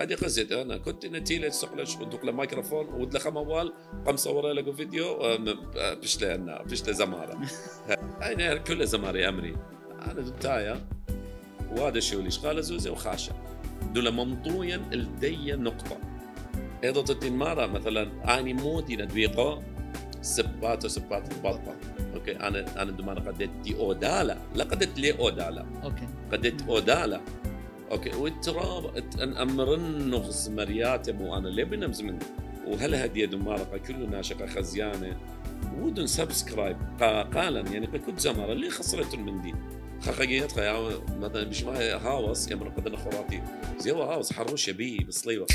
هذه قصتي انا كنت نتيلة لا مايكروفون لميكروفون ودلخ موال قام صور لك فيديو باش لنا باش لزمارة انا كل زمارة امري انا دتايا وهذا الشيء اللي شغاله زوزي وخاشة دولا ممطويا لدي نقطة إذا تتين مثلا اني مودي ندويقه سباتو سباتو بطبط اوكي انا انا دمان قدت دي اودالا لا قدت لي اودالا اوكي قدت اودالا اوكي والتراب نأمرن نغز مرياتب وانا ليه بنمزمن وهل دي دمارقة كله ناشقة خزيانة ودن سبسكرايب قالا يعني كنت زمارة اللي خسرت من دي خخقيت خيا مثلا مش ما هاوس يا من قدنا خراتي زي هاوس حروشه بي بصليبه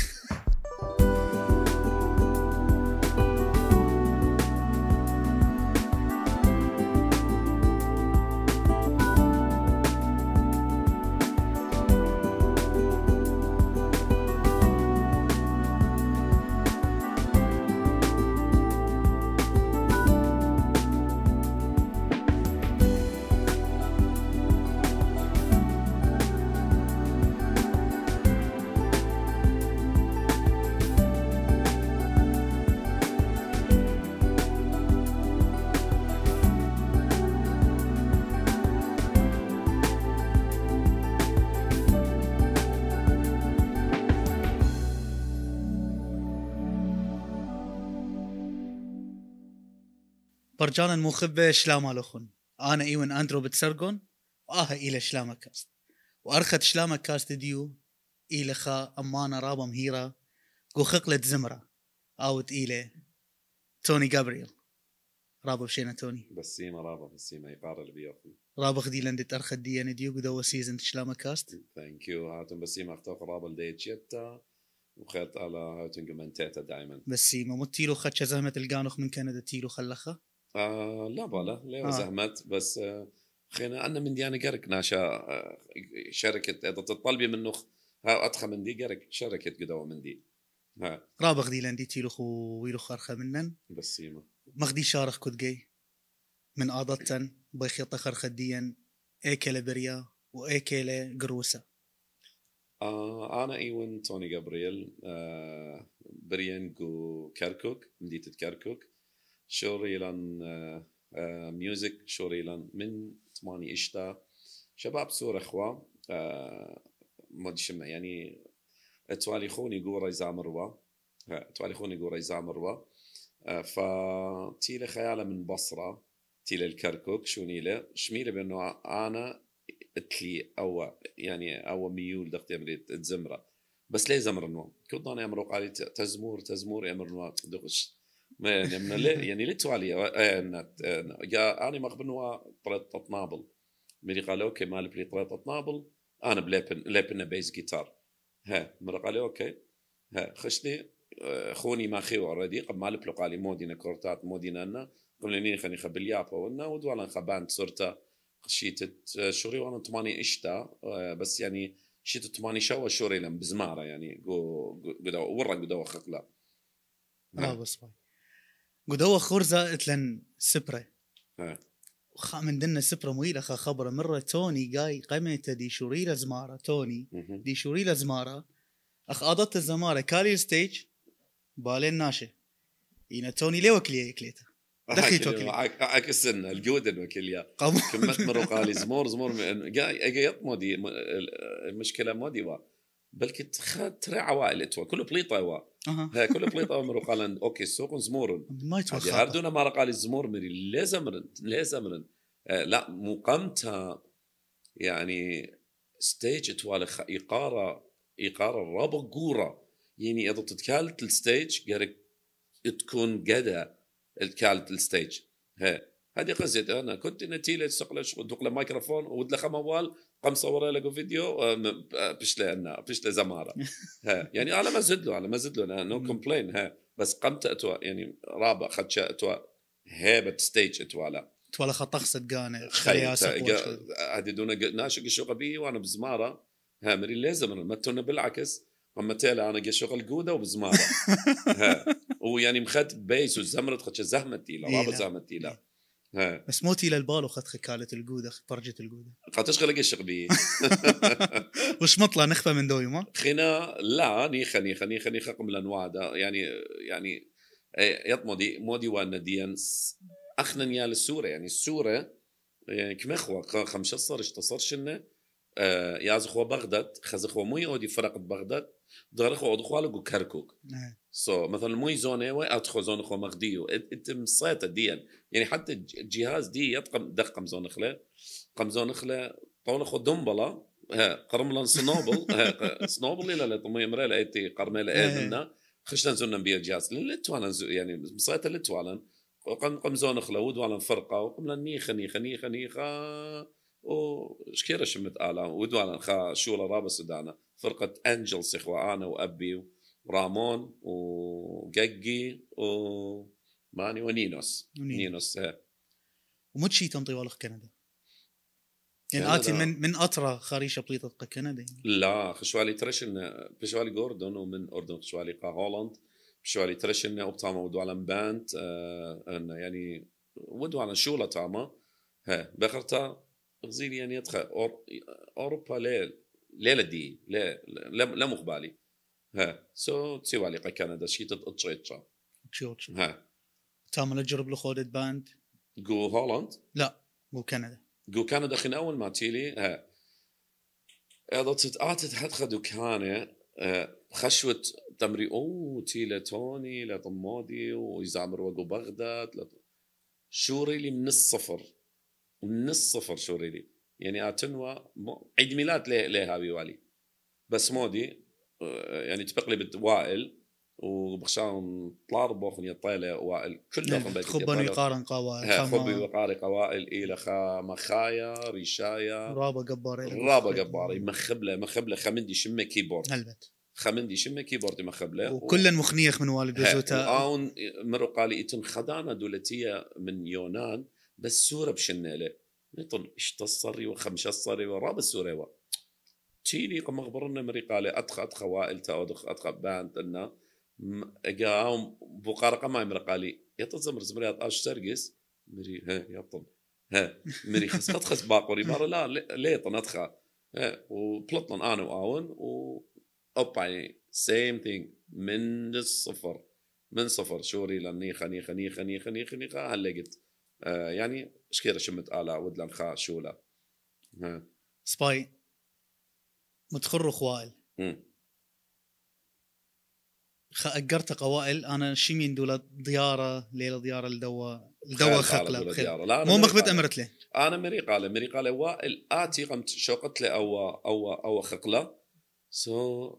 مرجانا خبه شلاما لخن أنا إيون أندرو بتسرقون وآها إلى شلاما كاست وأرخت شلاما كاست ديو إلى خا أمانة رابا مهيرة قو خقلت زمرة أوت إلى توني جابرييل رابا بشينا توني بسيمة رابا بسيمة يقارل بيوفي رابا خدي لندت أرخت دي أنا ديو قدوا سيزن شلاما كاست ثانك يو هاتم بسيمة اختار رابا لديتشيتا وخيط على هاتون تيتا دائما بسيمة مو تيلو خدشة زهمة القانخ من كندا تيلو خلخة آه، لا بالا لا آه. زحمت بس آه، خينا أنا من ديانا قرك ناشا آه، شركة إذا تطلبي منه ها أدخل من دي قرك شركة قدوة من دي ها رابغ دي لندي تيلخ ويلوخ أرخى منن بس يما مغدي شارخ كود جاي من آضتن بيخيطة خرخديا ايكلة بريا وايكلة قروسة آه أنا إيون توني جابرييل آه بريان جو كركوك مديتة كركوك شغلي ميوزك شغلي من 8 اشتا شباب سور اخوا آه، مود شما يعني خوني قورا يزامروا آه، خوني قورا يزامروا آه، تيلي خيالة من بصرة تيلي الكركوك شو نيلة شميلة بأنه أنا اتلي أو يعني أو ميول دقت يمري تزمرة بس ليه زمرنوا كل ضاني أمرو قالي تزمور تزمور النوم دقش يعني من اللي يعني ليت علي آه، آه، نعم، آه، نعم. يا اني مقبل نوا طلعت تطنابل مري قال اوكي مال بلي طلعت تطنابل انا بليبن ليبن بيز جيتار ها مري قال اوكي ها خشني خوني ما خيو اوريدي قبل ما لبلو قال مودينا كورتات مودينا انا قبل ني خني خبل يابا ونا ودوالا خبان صرت خشيت شوري وانا تماني اشتا بس يعني شيت تماني شوا شوري لم بزماره يعني قو قو ورا قو خقلا اه نعم. بس باي قدوة خرزة اتلن سبرة آه. خا من دنا سبرة مويلة خا خبرة مرة توني جاي قمت دي شوريلة زمارة توني دي شوريلة زمارة اخ اضت الزمارة كالي ستيج بالين ناشي ينا توني ليه وكليه كليته دخيت وكلي عكس الجود الوكلية كمت مرة قالي زمور زمور قايط مودي المشكلة مودي بل كنت خد ترى عوائل كله بليطة وا ها كل بليط امر قال اوكي السوق زمور ما يتوخى هاردونا ما قال الزمور مري لا زمرن لا زمرن آه لا مقامتها يعني ستيج توالي إقارة إقارة رابع قورة يعني إذا تتكالت الستيج قالك تكون قدا الكالت الستيج ها هذه قصدي انا كنت نتيلة سقلة دقلة مايكروفون ودلخ موال قام صور لك فيديو آه، آه، بش لنا بش زماره ها يعني على ما زد له على ما زد له نو كومبلين ها بس قمت اتوا يعني رابع خدش اتوا هيبة ستيج اتوا لا تولى خطخصة خياسه هذه دون ناشق غبي وانا بزمارة ها مري لازم متونا بالعكس اما تالا انا شغل قودة وبزمارة ها ويعني مخد بيس وزمرت خدش زهمة تيلا رابط زهمة تيلا بس بس موتي للبال وخذ خكاله القوده فرجه القوده فاتش خلق بي وش مطلع نخفه من ما؟ خنا لا نيخا نيخا نيخا نيخا قبل الانواع يعني يعني إيه، يطمدي مودي ديان اخنا نيال السوره يعني السوره يعني كما خوا خمسة صار اشتصر شنة آه يا اخوة بغداد اخوة مو اودي فرق بغداد دار اخوة اودخوا لقو كركوك نعم. سو so, مثلا موي زونه وين ادخل زون خو مغديو انت مصيطه ديا يعني حتى الجهاز دي يطقم دقم زون خلا قم زون خلا طول خو دمبلا ها قرملا سنوبل ها سنوبل الى لا طمي مرا لا ايتي قرملا ادنا إيه إيه. خشنا زون بيا الجهاز لتوالن يعني مصيطه لتوالن قم قم زون خلا ودوالن فرقه وقملا نيخه نيخه نيخه نيخه وشكيرة شمت الام ودوانا خا شولا رابس دانا فرقة أنجلس اخوانا أنا وأبي رامون وجاجي وماني ونينوس نينوس نينوس إيه. ومتشيتهم طوال كندا يعني اتي من من اطرى خريشه بليطه كندا يعني. لا خشوالي ترشن بشوالي جوردون ومن اردن خشوالي قا هولند بشوالي ترشن وبتاما على بانت آه يعني على شولا تاما ها بخرتا غزيلي يعني يدخل أور... اوروبا ليل ليلة دي لا لا مقبالي ها سو تسيو عليك كندا شي تتشيتشا تشيوتشا ها تامل اجرب له خودت باند جو هولند لا جو كندا جو كندا خين اول ما تيلي ها اذا تتاتت آه، خدو دكانه خشوة تمري او تي لتوني لطمودي ويزعمر وقو بغداد لط... شوري من الصفر من الصفر شو ريلي يعني اتنوا عيد ميلاد ليه ليه هابي والي بس مودي يعني تبقى لي وائل وبخشان طلار بوخني نعم، طيله وائل كلهم خبن يقارن قوائل خبن يقارن قوائل إلى خا مخايا ريشايا رابا قباري رابا قباري مخبله مخبله خمندي شمه كيبورد هلبت خمندي شمه كيبورد مخبله وكل مخنيخ من والد وزوتا اون مرو قالي اتن خدانه دولتيه من يونان بس سوره بشنه له نطن اشتصري تصري وخمشه تصري ورابا سوره تشيلي قم غبرنا مريقالي أتخ أتخ وائل تاودخ أتخ بان تنا قام بقارقة ما مريقالي يتزمر زمريات أش سرقس مري ها طب ها مري خس أتخس باقوري مرة لا ليطن ها وبلطن أنا وآون و أوبا يعني سيم ثينج من الصفر من صفر شوري خني خني خني خني خني خا هل لقيت آه يعني شكيرة شمت آلا ودلان خا شولا ها سباي متخرخ وائل اجرت قوائل انا شيمين دولا ضياره ليله ضياره لدوا لدوا خقله مو مخبت امرت لي انا مريق على وائل اتي قمت شوقت له او او او خقله سو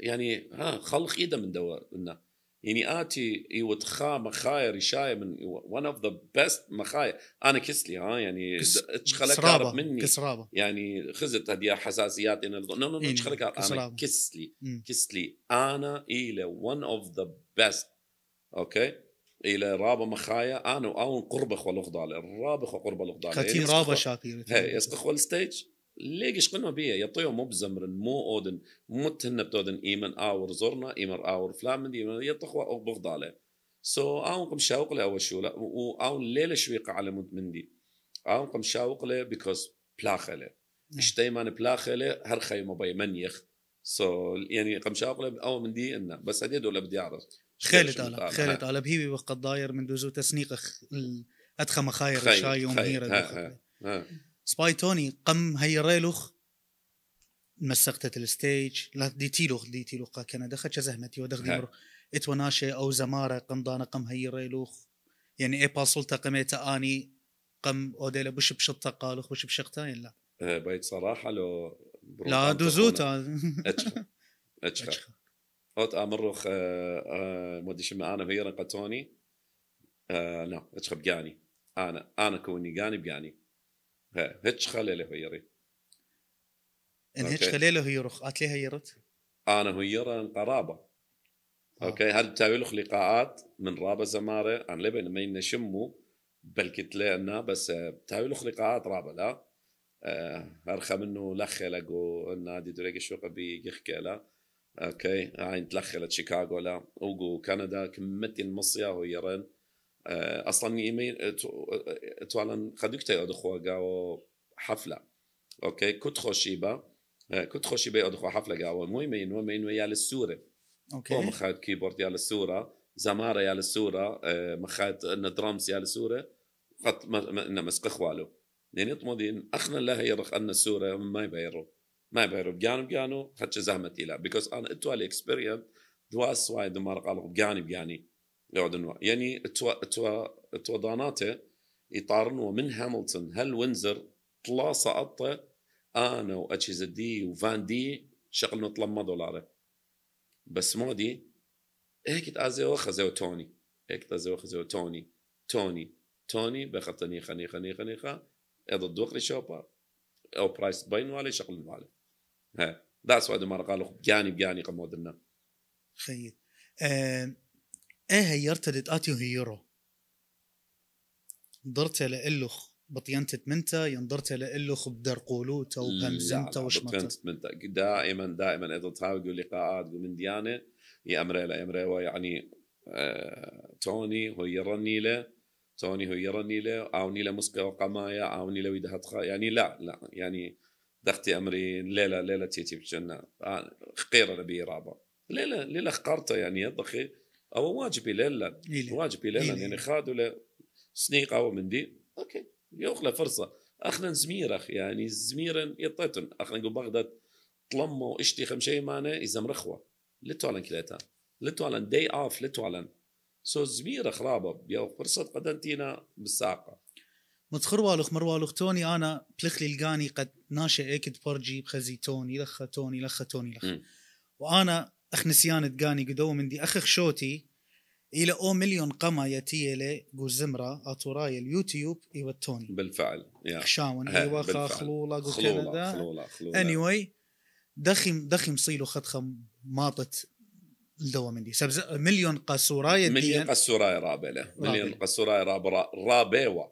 يعني ها خلق ايده من دوا انه يعني اتي يوت خا مخايا رشايا من ون اوف ذا بيست مخايا انا كسلي ها يعني اتشخلك هارب مني كسرابة. يعني خزت هدي حساسيات انا نو نو اتشخلك انا كسلي كسلي انا الى ون اوف ذا بيست اوكي الى رابا مخايا انا واون قربخ والغضاله الرابخ وقرب الغضاله يعني ختيم رابا شاكير هي يسقخ والستيج ليش قلنا بيه يطيو مو بزمرن مو اودن مو تن بتودن ايمن اور زورنا ايمر اور فلامن ايمن طخوا او بغضاله سو so, اون قم شاوقله له اول شو لا واون ليله شويق على مندي اون قم شاوقله له بيكوز بلاخله نعم. اشتي مان بلاخله هر خي بي من يخ سو so, يعني قم شاوقله له او مندي ان بس هديد ولا بدي اعرف خالد على خالد على بهيبي وقت ضاير من دوزو تسنيق ادخم خاير شاي يوم سباي توني قم ريلوخ مسقته الستيج لا ديتيلوخ ديتيلوخ كندا دخل زهمتي ودخ ديمر اتوناشي او زماره قم ضانا قم هي ريلوخ يعني اي باصلته قميتا اني قم اوديلا بش بشطه قالوخ بش بشقتين يعني لا أه، بيت صراحه لو لا دوزوتا اتشخ اتشخ اوت امرخ أه، أه، مودي شما انا فيرا قتوني لا نعم، اتشخ بقاني انا انا كوني قاني بقاني هيتش خليله هيري ان هچ خلله هيرخ اتلي هيرت انا هيرا قرابه آه. اوكي هل له لقاءات من رابة زماره عن لبن ما ينشمو بل كتلنا بس له آه، لقاءات رابة لا آه، ارخى منه لخلقو النادي قبي يحكي لا اوكي عين تلخلت شيكاغو لا اوجو كندا كمتي المصيا هيرن آه، اصلا اتوالا آه، آه، خدوك تي ادخوا جاو حفله اوكي كنت خوشيبا كنت خوشيبا ادخوا حفله جاو مو يمين مو يمين ويا للسوره اوكي مخاد كيبورد يا للسوره زماره يا للسوره مخاد ان درامز يا للسوره قط ما مسقخوالو يعني طمدين اخنا لا يرخ ان السوره ما يبيرو ما يبيرو بيانو بيانو خدش زهمتي لا بيكوز انا اتوالي اكسبيرينس دواس وايد مرقلق بيانو بيانو يعدن يعني تو تو تو داناته يطارنوا من هاملتون هل وينزر طلا سقط انا دي وفان دي شغلنا طلما دولار بس مودي هيك تازي وخزي توني هيك تازي وخزي توني توني توني بخطني خني خني خني خا اذا الدوخري شوبا او برايس بين والي شغل والي ها داس وادو مرة قالوا بجاني بجاني قمودنا خير أه ايه دت اتيو هيرو نظرت لإلخ بطينتة منتا ينضرت يعني لإلخ بدر قولوتا وبمزنتا وشمتا بطينتة منتا دائما دائما اذا تراوي لقاءات من ديانه يا لا امريلا يعني آه توني هو يرني له توني هو يرني له عاوني له مسكه وقمايا عاوني له ويدها يعني لا لا يعني دختي امري ليله ليله تيتي بجنة آه، خقيره ربي رابا ليله ليله خقرته يعني يا اخي او واجب ليلا إيه واجب إيه ليلا يعني خادوا له من دي اوكي يوخله له فرصه اخنا زميرخ يعني زميرا يطيتن اخنا نقول بغداد طلموا اشتي خمشي مانا اذا مرخوه لتوالن كليتان لتوالن داي اوف لتوالن سو زميرة خرابة يا فرصة قدنتينا بالساقة متخر والوخ مر والوخ توني انا بلخلي لقاني قد ناشئ ايكد فرجي بخزي توني لخة توني لخة توني لخة وانا اخ نسيان تقاني قدو دي اخ خشوتي الى او مليون قما قو زمرا اتوراي اليوتيوب يوتوني إيوة بالفعل يا خشاون ايوا خلولا خلولا خلولا خلولا اني anyway دخم دخم صيلو خدخم ماطت الدواء مندي سبز مليون قصوراي مليون قصوراي رابله مليون قصوراي رابره رابيوا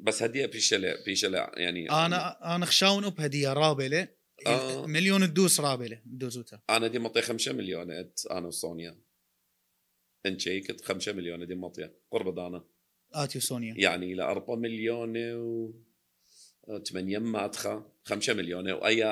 بس هديه في بيشلا يعني انا انا خشاون اب هديه رابله آه. مليون تدوس رابله دوزوتا انا دي معطيه 5 مليون انا وسونيا شيكت 5 مليون دي معطيه قرب دانا اتي وسونيا يعني الى 4 مليون و 8 مادخه 5 مليون واي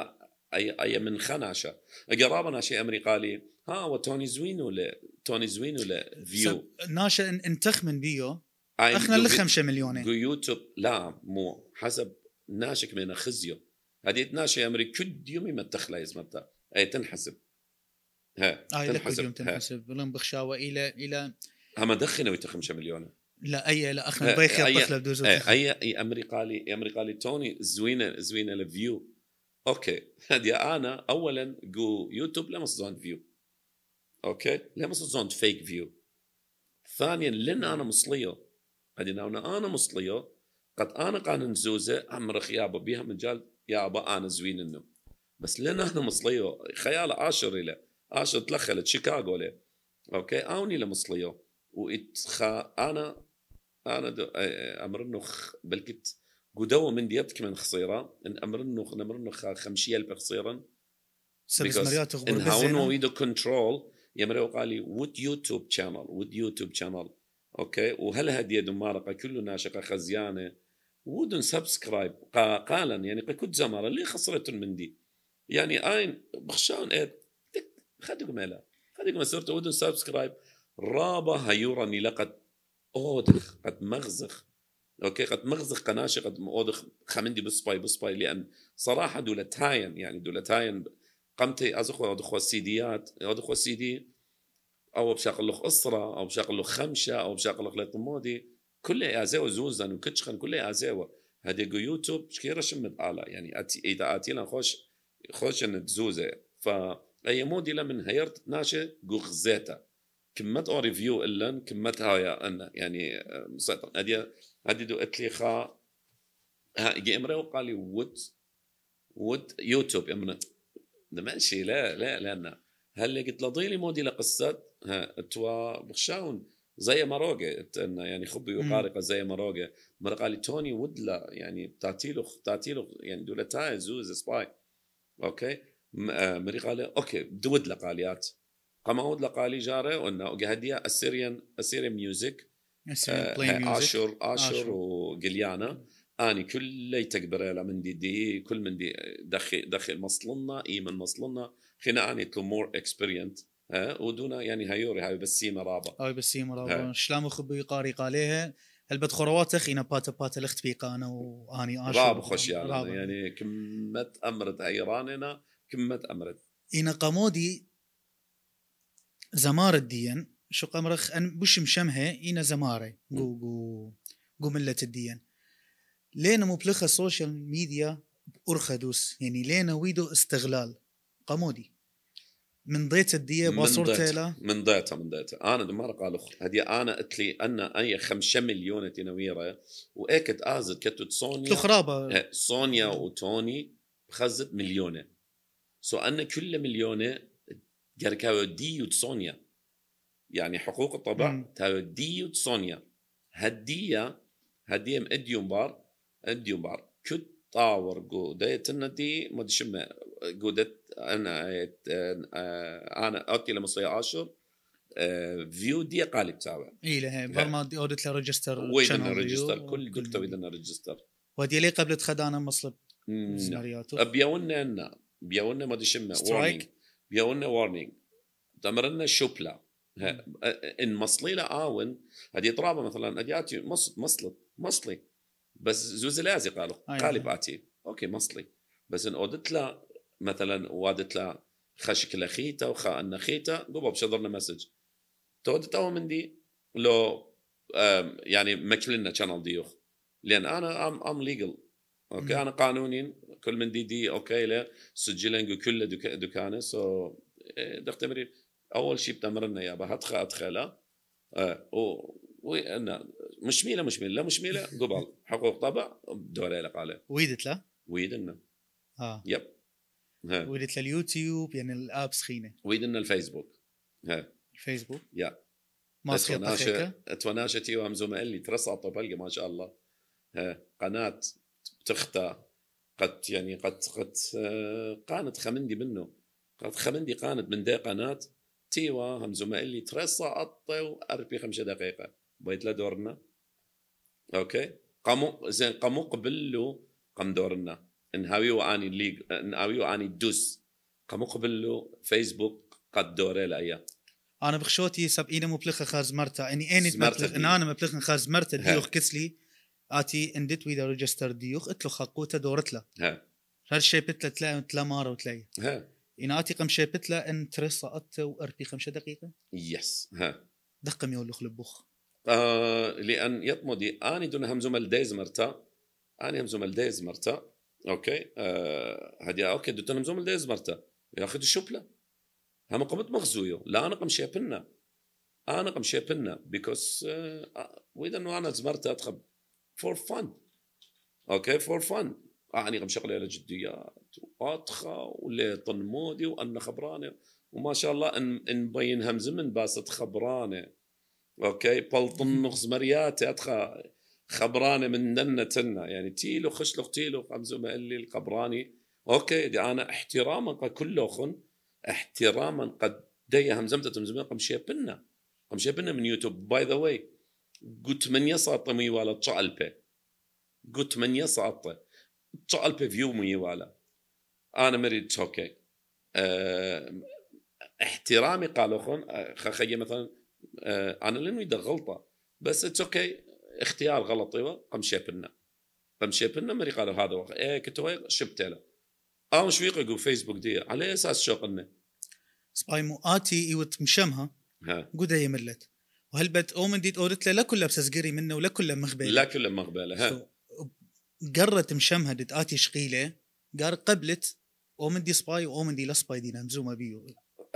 اي اي من خناشه قرابه ناشي امريكالي ها وتوني زوين ولا توني زوين ولا فيو ناشا انتخ من بيو اخنا ل 5 مليون يوتيوب لا مو حسب ناشك من خزيو هذه 12 امريكي كل يوم ما تخليز اي تنحسب ها آه تنحسب يوم تنحسب لم بخشاوة الى الى هما دخنا ويتا 5 مليون لا اي لا اخنا بيخي الطفله بدوز اي إيه، اي, أي امريكا لي امريكا لي توني زوينه زوينه الفيو اوكي هذه انا اولا جو يوتيوب لما زون فيو اوكي لما زون فيك فيو ثانيا لن انا مصليه هذه انا مصليه قد انا قانون زوزه عمر خيابه بها مجال يابا انا زوين انه بس لان انا مصليو خيال عاشر له عاشر تلخلت شيكاغو له اوكي اوني لمصليو واتخا انا انا انه إيه، بلكت قدوه من ديبت من خصيره ان امر انه خمشيه الف خصيرا ان مريات غبر كنترول هاونو ويدو كنترول يمريو قالي ود يوتيوب شانل ود يوتيوب شانل اوكي وهل هدي دمارقه كله ناشقه خزيانه ودن سبسكرايب قالا يعني كنت زمرة اللي خسرت من دي يعني اين بخشان ايد خدق ملا خدق مسيرت ودن سبسكرايب رابا هيورني لقد اودخ قد مغزخ اوكي قد مغزخ قناشي قد اودخ خمندي بسباي بسباي لان صراحه دولتاين يعني دولتاين قمتي ازخو ادخو السيديات ادخو السيدي او بشغل له اسره او بشغل له خمشه او بشغل له مودي كل ازاو زوزن وكتشخن كل ازاو جو يوتيوب شكي رشم مطالع يعني أتي اذا اتينا خوش خوش ان زوزة ف اي موديلا من هيرت ناشي غزيتا كمت او ريفيو الا كمت هايا ان يعني آه، مسيطر هادي هذه دو اتلي خا جي امري وقال لي ود ود يوتيوب امنا ماشي لا لا لا هل قلت لضيلي مودي موديلا ها توا بخشاون زي مروقة انه يعني خبي وقارقه زي مروقة مره قال لي توني ودلا يعني تعطي له تعطي له يعني دولتاي زوز سباي اوكي آه، مري قال لي اوكي دود قاليات قام اود لقالي جاره وانه قهديا السيريان السيريان ميوزك اشر اشر وقليانا اني كل تكبر على من دي دي كل من دي دخل دخل مصلنا اي من مصلنا خلينا اني تو مور اكسبيرينت ودونا يعني هيوري هاي بسيمه رابا هاي بسيمه رابا شلام خبي قاري قاليها البت خروات اخي نباتا باتا لخت بيك انا واني اشوف راب خوش يعني, يعني كمت امرت ايراننا كمت امرت اينا قمودي زمار الدين شو قمرخ ان بوش مشمها اينا زماري جو جو جو ملة الدين لينا مبلخة سوشيال ميديا بأرخدوس يعني لينا ويدو استغلال قمودي من ضيت الديه بصورتي له من ضيتها من ضيتها انا دمار قال هدي انا قلت لي انا اي 5 مليون تنويره واكت ازد كتو سونيا خرابه إيه، سونيا وتوني بخزت مليونه سو انا كل مليونه قركاو دي وتسونيا يعني حقوق الطبع تاو دي وتسونيا هديه هديه مأديوم بار اديوم بار كت طاور قوديت دي ما شمه قودت انا آه، انا اوكي لما صير عاشر آه، فيو دي قالب تابع اي لها برماد اودت له ريجستر وين ريجستر كل دكتور اذا ريجستر ودي لي قبل تخد انا مصلب سيناريوهات بيونا انا بيونا ما ادري شمه وارنينج بيونا وارنينج تمرنا شوبلا ان مصلي لا اون هذه طرابه مثلا ادي اتي مصلب مصلي بس زوز لازق قالوا أيوة. قالب اتي اوكي مصلي بس ان اودت له مثلا وادت لا خشك لخيتا وخا خيتا قبا بشضر لنا مسج تود تو من دي لو يعني مكلنا شانل ديوخ لان انا ام ام ليجل اوكي انا قانوني كل من دي دي اوكي لا سجلنج كل دكانه سو إيه، دختمرين اول شيء بتمرنا يابا هتخا ادخله أه وإن مش ميلة مش ميلة مش ميلة قبل حقوق طبع دوري قالة ويدت له ويدنا اه يب وقلت لليوتيوب يعني الاب سخينه ويدنا الفيسبوك ها الفيسبوك يا ما توناشة توناشة تي وامزو ما اللي ترسع طبلقة ما شاء الله ها قناة تختا قد يعني قد قد آه، قانت خمندي منه قد خمندي قانت من دي قناة تيوا هم ما اللي ترسع أطي أربي خمسة دقيقة بيت دورنا أوكي قاموا زين قاموا قبلوا قم دورنا نهاويو اني الليغ نهاويو اني الدوس قاموا قبل فيسبوك قد دوري لأيا انا بخشوتي سب انا مبلغ خاز مرتا اني اني مبلغ ان انا مبلغ خاز مرتا ديوخ كسلي اتي اندت ويدا ريجستر ديوخ اتلو خاقوتا دورتلا له هر شيبت له تلا تلا وتلاي ها ان اتي قم شيبت ان ترسا ات واربي خمسة دقيقه يس ها دقم ميول لبوخ آه لان يطمدي اني دون همزمل دايز مرتا اني همزمل دايز مرتا اوكي هدي آه اوكي دوتنا مزوم لدي مرتا يا اخي الشبله هم قمت مغزويو لا انا قم شيبنا انا قم شيبنا بيكوز آه،, آه واذا انه انا زمرتا تخب فور فان اوكي فور فان اني قم شغله على جديات واطخى ولي طنمودي وانا خبراني وما شاء الله ان نبين زمن باسط خبراني اوكي بلطن نغز مرياتي خبرانه من ننا تنا يعني تيلو خشلو تيلو ما اللي القبراني اوكي دي انا احتراما قد كلوخن احتراما قد دي همزمزة تمزمين قم شيبنا قم شيبنا من يوتيوب باي ذا واي قلت من يسعط مي ولا بي قلت من يسعط بي فيو مي ولا انا مريد اوكي أه احترامي قالوخن خخي مثلا أه انا لانه يدغلطه بس اتس اوكي اختيار غلط ايوا طيب. قام شابنا قام شابنا مري قال هذا وقع ايه كنت شبت له قام شو يقول فيسبوك دي على اساس شو قلنا سباي مو اتي ايوت مشمها قد هي ملت وهل بد اومن ديت اورت لا كلها قري منه ولا كلها مغبله لا كلها مغبله ها قرت مشمها ديت اتي شقيله قال قبلت اومن دي سباي واومن دي لا سباي دي مزومه بيو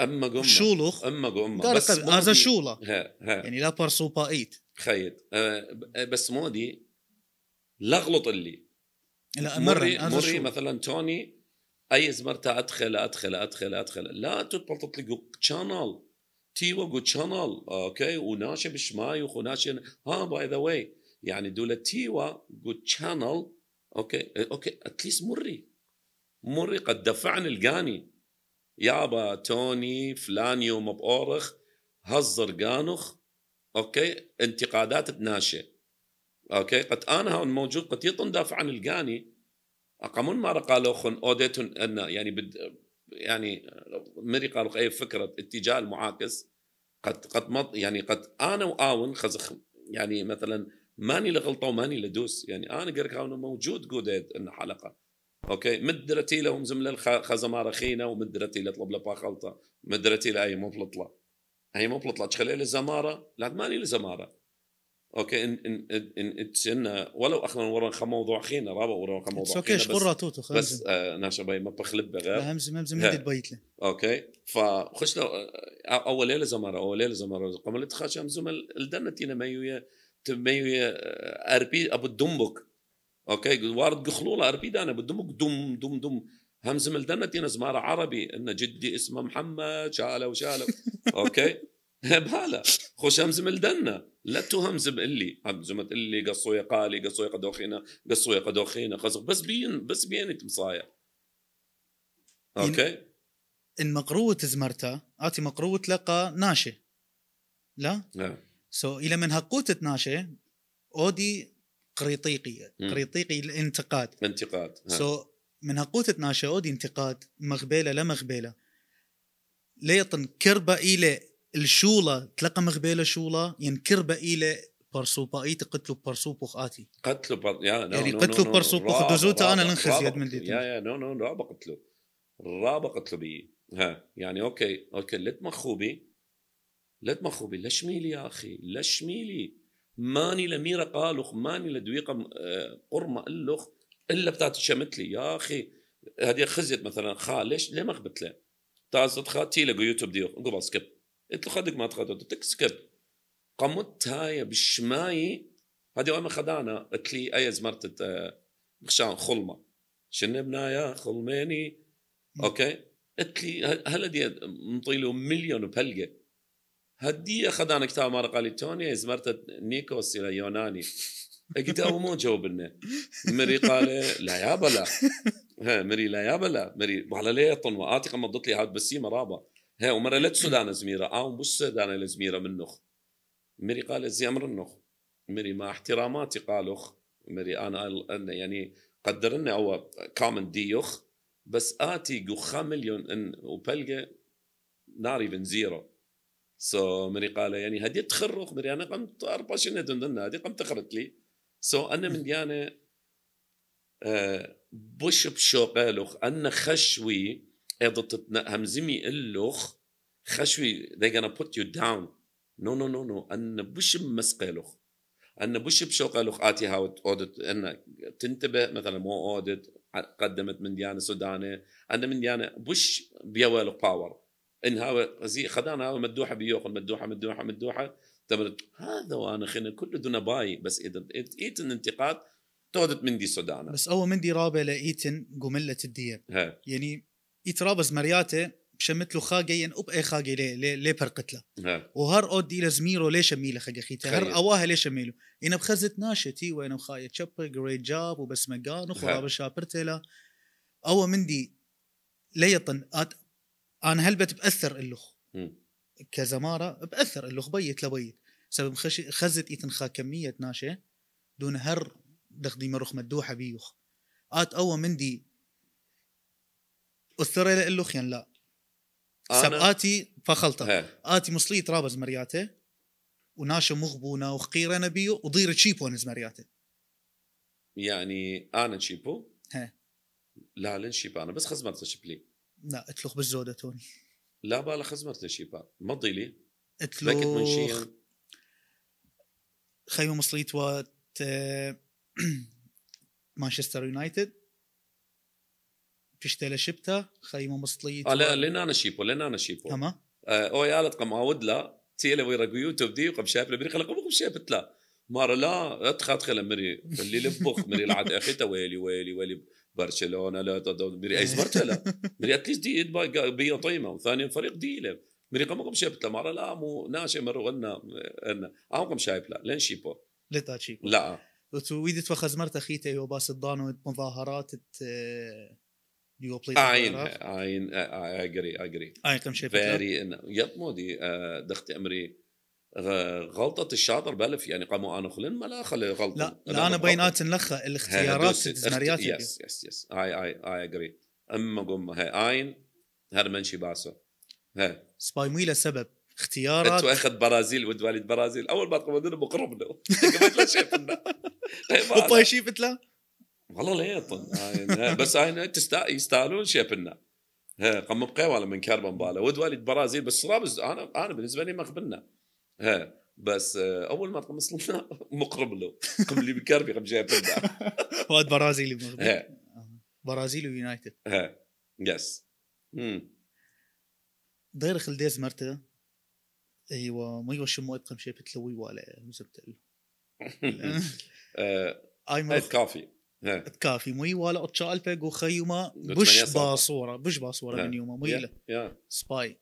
اما قمه شولوخ اما قمه بس هذا شوله يعني لا بارسوبا ايت خيط آه، آه، بس مودي لغلط اللي لا مري مري, مثلا توني اي زمرتا ادخل ادخل ادخل ادخل لا تبلطط لي تشانل تي وجو تشانل اوكي وناشي بشمايخ وناشي ها باي آه، ذا واي يعني دولة تيوا جو تشانل اوكي اوكي اتليست مري مري قد دفعني القاني يابا توني فلان يوم بأورخ هزر قانخ اوكي انتقادات تناشئ اوكي قد انا هون موجود قد يطن دافع عن القاني اقامون ما قالوا خن اوديتون ان يعني بد يعني مري قالوا اي فكره اتجاه المعاكس قد قد مط يعني قد انا واون خزخ يعني مثلا ماني لغلطه وماني لدوس يعني انا قرك هون موجود قوديد ان حلقه اوكي مدرتي لهم زمله خزمارة ومدرتي لطلب له خلطه مدرتي لاي بلطله هي ما طلعتش خليها للزماره العدماني للزماره اوكي ان ان ان, إن ولو اخذنا ورا خم موضوع خينا رابع ورا خم موضوع اوكي شكرا توتو خلص بس آه ناشا باي ما بخلب غير همزه همزه مدد لي اوكي فخشنا آه، اول ليله زماره اول ليله زماره قملت خاش همزه الدنتينا مايويا تميويا آه، اربي ابو الدمبك اوكي وارد قخلوله اربي دانا بدمك دم دم دم هم زملدنا زمارة عربي إن جدي اسمه محمد شاله وشاله أوكي بهالا خوش همز ملدنا لا تو اللي بقلي همز ما تقلي قصويا قالي يا قدوخينا يا قدوخينا بس بين بس بين تمصايا اوكي إن, مقروت مقروة زمرتا اتي مقروة لقى ناشي لا نعم سو الى من هقوت ناشي اودي قريطيقي قريطيقي الانتقاد انتقاد سو نعم. من هقوت دي انتقاد مغبيله لا مغبيله ليطن كربة إلى الشولة تلقى مغبيلة شولة ين يعني ينكربة إلى برسوبة إي بارسو بوخ آتي قتلوا بر... يا نو يعني نو قتلوا برسوبوخ دوزوتا أنا لنخز يد من يا يا نو نو رابا قتلوا رابا قتلوا بي ها يعني أوكي أوكي لت مخوبي لت مخوبي ميلي يا أخي ميلي ماني لميرة قالوخ ماني لدويقة آه، قرمة ألوخ الا بتاعت شمتلي يا اخي هذه خزيت مثلا خا ليش ليه ما خبت له تاع صد خا يوتيوب ديو نقول سكب قلت له خدك ما تخدر تك سكب قمت هاي بالشماي هذه وين خدانا قلت لي اي زمرت آه، مخشان خلمه شنو بنايا خلميني اوكي قلت لي هل هدي مطيله مليون بهلقه هدي خدانا كتاب مره قال لي توني زمرت نيكوس يوناني قلت هو مو جاوب لنا مري قال لا يا بلا ها مري لا يا بلا مري وعلى ليه طن وقاتي قمت ضت لي هاد بسيمه رابا ها ومرة لا تسود انا زميرة اه بس دانا لزميرة من نخ مري قال زي امر النخ مري مع احتراماتي قالوخ مري انا يعني قدرني هو كامن ديوخ بس اتي جوخا مليون ان وبلقى ناري بن زيرو سو so, مري قال يعني هدي تخرخ مري انا قمت 24 هدي قمت تخرت لي سو so انا من ديانه آه بش بشوقه لخ انا خشوي اضطتنا همزمي اللخ خشوي they gonna put you down نو نو نو نو انا بش بمسق لخ انا بش بشوق لخ اتي هاو اودت انا تنتبه مثلا مو اودت قدمت من ديانه سوداني انا من ديانه بش بيوالو باور ان هاو زي خدان هاو مدوحه بيوخ مدوحه مدوحه مدوحه طيب، تبرد هذا وانا خلينا كل دون باي بس اذا ايتن انتقاد تودت مندي سودانا بس اول مندي رابه لايتن قمله الديه يعني ايت رابز مرياته بشمت له خاقيا يعني اب اي خاقي لي لي, لي برقت له وهر اود الى زميرو ليش اميله خاقي اخيته هر اواها ليش اميله انا بخزت ناشتي وانا مخاية تشبر جريت جاب وبس مقان وخراب شابرتيلا اول مندي ليطن انا هلبت باثر اللخ كزماره باثر اللغبيت لبيت سبب خش... خزت إتنخا كمية ناشة دون هر دخدي مرخ مدوحة بيوخ آت أوى مندي أستراليا اللوخيان لا سب آتي فخلطة آتي مصلي ترابز مرياته وناشة مغبونة وخقيرة نبيو وضير تشيبو نز مرياته يعني أنا تشيبو ها لا لنشيب شيب أنا بس خزمرت لي لا اتلوخ بالزودة توني لا بالا خزمرت لشيبا مضي لي اتلو منشيا خيو مصليت وات مانشستر يونايتد بشتلا شبتا خيو مصليت آه لا لنا انا شيبو لنا انا شيبو اما آه، او يا قم اود لا تيلا ويرا قيوتو بدي وقم شايف لبري خلق قم شايفت لا مار لا ادخل خلا مري اللي لبخ مري العد اخي ويلي ويلي ويلي برشلونه لا مري ايز مرتلا مري اتليست دي بي طيمه وثاني فريق ديله مري قمكم شابت مرة لا مو ناشي مرة مرو قلنا قلنا عمكم لا لين شيبو لتا شيبو لا وتويدي تفخز مرتا خيته يو باس الضانو مظاهرات يو بلاي عين عين اجري اجري عين كم شايف فيري يب مودي دختي امري غلطه الشاطر بلف يعني قاموا انا خلن ما لا خلي غلطه لا لا انا بينات نلخ الاختيارات السيناريات يس يس يس اي اي اي اجري اما قوم هاي اين هرمنشي باسو ها سباي له سبب اختيارات انتو اخذ برازيل ود والد برازيل اول ما تقوم بقربنا قبل لا شايفنا وطايشين والله ليه بس هاي يستاهلون ها قم بقيوه من كربن باله ود والد برازيل بس رابز انا انا بالنسبه لي ما قبلنا ها بس آه، اول ما وصلنا مقرب له قبل بكربي قبل جاي بدا واد برازيلي آه. برازيلي ويونايتد ها يس دير خلديز مرته ايوا ما شو مو اتقم شيء بتلوي ولا زبت له آه، اي ما كافي تكافي مي ولا اتشالبق وخيمه بش باصوره بش باصوره من يومه مي سباي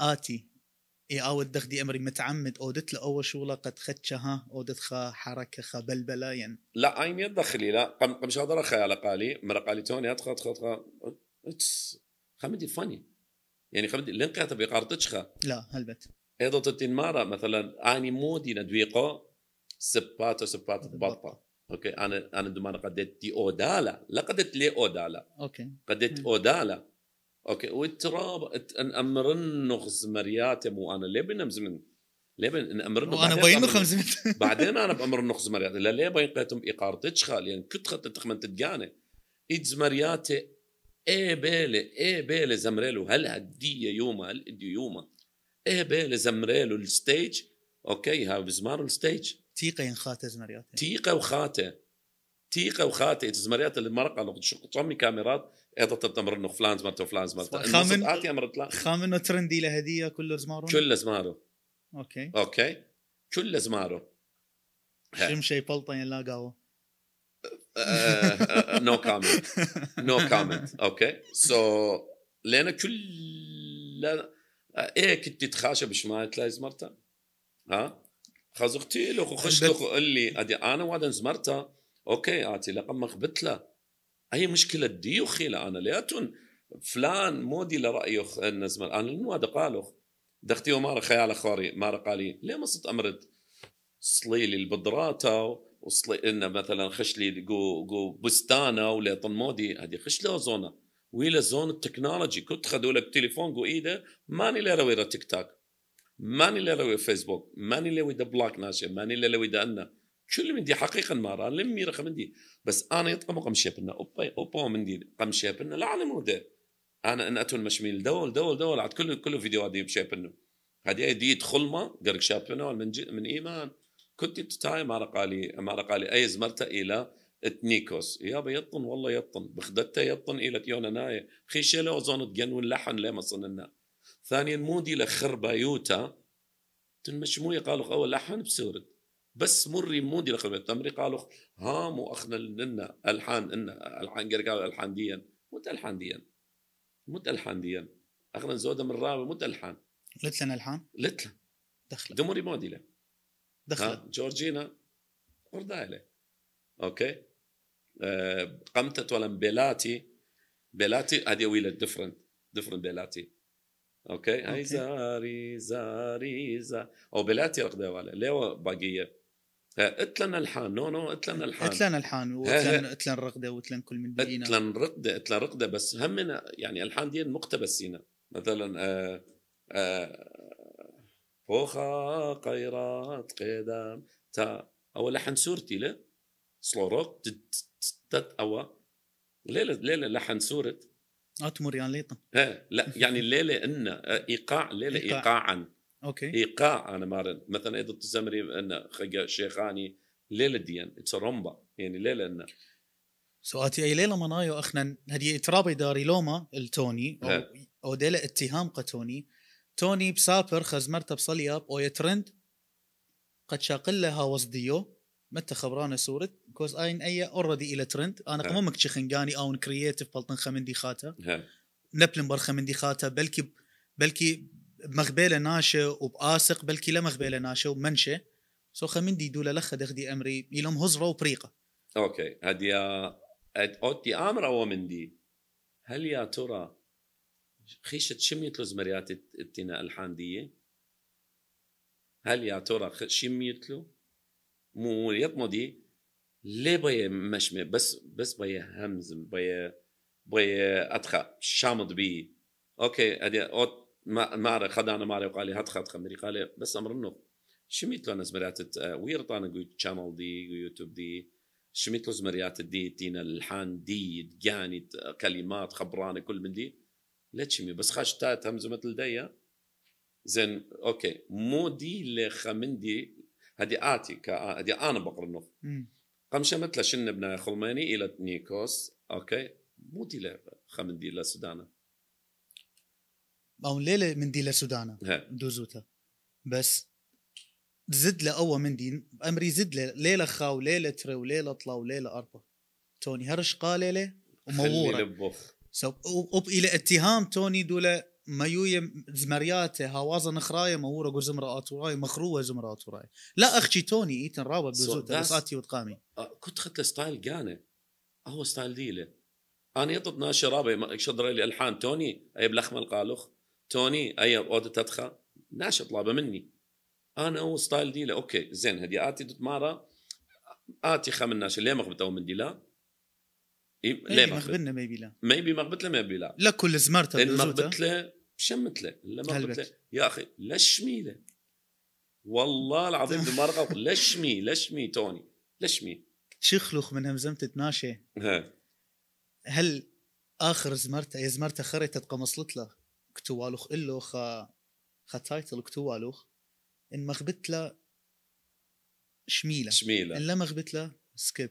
آتي اي او دخدي امري متعمد اودت له اول شغله قد خدشها ها اودت خا حركه خا بلبله يعني لا اين يدخلي لا قم قم خي خيال قالي مرة قالي توني ادخل ادخل ادخل اتس خمدي فاني يعني خمدي لين قاعد تبي خا لا هلبت ايضا تتين مارا مثلا اني مودي ندويقو سباتو سباتو بطه اوكي انا انا دمان قدت دي اودالا لا قدت لي اودالا اوكي قدت اودالا اوكي والتراب امرن نغز مو انا ليه بنمزمن ليه بين امرن وانا باين 500 بعدين انا بامر نغز مرياتي لا ليه باين قيتهم اقارتش خال يعني كنت خط تخمن تدقانه ايدز مرياتي ايه بيلي ايه بيلي زمريلو هل هدي يوما هل ادي يوما ايه بيلي زمريلو الستيج اوكي ها بزمار الستيج تيقة ينخاتة زمرياتي تيقة وخاتة تيقة وخاتة زمرياتي المرقة لو شو كاميرات هذا إيه طب تمر انه فلان مرته فلان مرته خامن اعطي امر لا خامن ترندي لهديه كل زمارو كل زمارو اوكي اوكي كل زمارو شم شي بلطه يلا يعني قهوه نو كومنت نو كومنت اوكي سو لان كل آه، ايه كنت تخاشى شمال تلاقي زمرتها ها خازوختي له خش له قال لي ادي انا وادن زمرتها اوكي اعطي لقم مخبت له هي مشكله ديوخيله انا لياتون فلان مودي لرايخ النزمه انا لنو هذا قالخ دختي ومارا خيال اخوري مارا قالي ليه ما صرت امرد صليلي البدراتا وصلي انه مثلا خشلي جو جو بستانه ولا مودي هذه خشله زونه ويلا زون التكنولوجي كنت خذوا لك تليفون جو ايده ماني لي روي تيك توك ماني لي روي فيسبوك ماني لي ويدا بلاك ناشي ماني لي ويدا انه شو اللي مندي حقيقه ما راه لمي رقم مندي بس انا يطقم قم شابنا اوبا اوبا مندي قم شابنا لا أنا مودة انا ان اتون مشميل دول دول دول عاد كل كل فيديو هذه بشابنا هذه دي يدخل ما قرق شابنا من من ايمان كنت تتاي ما رقالي ما رقالي اي زمرته الى اتنيكوس يابا يطن والله يطن بخدته يطن الى تيونا ناية خيشة لو زون جن واللحن لما صننا ثانيا مودي لخربة يوتا تنمشموية قالوا اول لحن بسورد بس مري مودي لخدمة التمري قالوا هام واخنا لنا الحان ان الحان قال الحان ديا مت الحان ديا مت الحان ديا اخنا زوده من راوي مت الحان لتلن الحان لتلن دخل دمري مودي له دخل جورجينا قردايله اوكي آه قمتت ولا بيلاتي بيلاتي هذه ويلا ديفرنت ديفرنت بيلاتي اوكي هاي زاري زاري زاري او بيلاتي رقدة ولا ليه باقيه اتلن الحان نو نو اتلن الحان اتلن الحان واتلن لنا واتلن كل من بينا اتلن رقده اتلن رقده بس همنا يعني الحان مقتبس مقتبسين مثلا آه آه فوخا قيرات قدام تا او لحن سورتي لا سلوروك تت اوا ليله ليله لحن سورت اه تمر يعني ليطن لا يعني الليله ان آه، ايقاع ليلة ايقاعا اوكي ايقاع انا مارن مثلا اذا تزمري ان شيخاني ليله ديان اتس رومبا يعني ليله ان سؤالتي اي ليله منايو اخنا هدي اترابي داري لوما التوني او, أو ديلا اتهام قتوني توني بسافر خزمرته بصلياب او يترند قد شاقل لها وصديو متى خبرانا صورة كوز اين اي اوريدي الى ترند انا قممك شخنقاني او كرييتف بلطن خمندي خاته نبلن بر خمندي خاته بلكي بلكي مغباله ناشه وباسق بلكي لا مغباله ناشه ومنشه سو دي دولا لخ دخدي امري يلوم هزره وبريقه اوكي هاد يا اوتي امرا ومندي هل يا ترى خيشة شميت لز مريات التنا الحاندية هل يا ترى شميت لو مو يطمدي ليه بيا مشمي بس بس بيا همزم بيا بيا اتخا شامض بي اوكي هادي اوت ما ماري خدانا ماري وقال لي هات خد خمري قال لي بس امر انه شميت له زمريات آه، ويرطان قوي تشانل دي يوتيوب دي شميت له زمريات دي تينا الحان دي جاني كلمات خبراني كل من دي لا تشمي بس خاش تات همزه مثل ديا زين اوكي مو دي اللي خمندي هدي اتي كا هدي انا قم شمت له شن بنا خلماني الى نيكوس اوكي مو دي خمندي الى سودانا او ليله من دي لسودانا نعم. دوزوتا بس زد له اول من دي امري زد له ليله خا وليله تري وليله طلا وليله اربا توني هرش قال له وموره وب الى اتهام توني دوله يوي زمرياته هوازا نخراية مورا قول زمرات وراي مخروة زمرات وراي لا اخشي توني ايتن رابا بزوتا بس اتي وتقامي آه، كنت خدت ستايل جانا هو ستايل ديله انا يطب ناشي رابا شدري لي الحان توني اي بلخمل قالوخ توني اي اوضه تدخل ناشط طلابه مني انا هو ستايل لا اوكي زين هدي اتي دتمارا اتي خمن ناشط ليه مغبت او من لا ليه ما يبي لا ما يبي مغبت له يبي لا لا كل زمرته مغبت له شمت له لا مغبت له يا اخي لشمي له والله العظيم مي ليش مي توني لشمي شيخلوخ من همزمت تناشي هل اخر زمرته يا زمرته خريطه قمصلت له كتوالوخ إلو خا خا تايتل كتوالوخ إن ما غبت شميلة شميلة إن لا ما غبت سكيب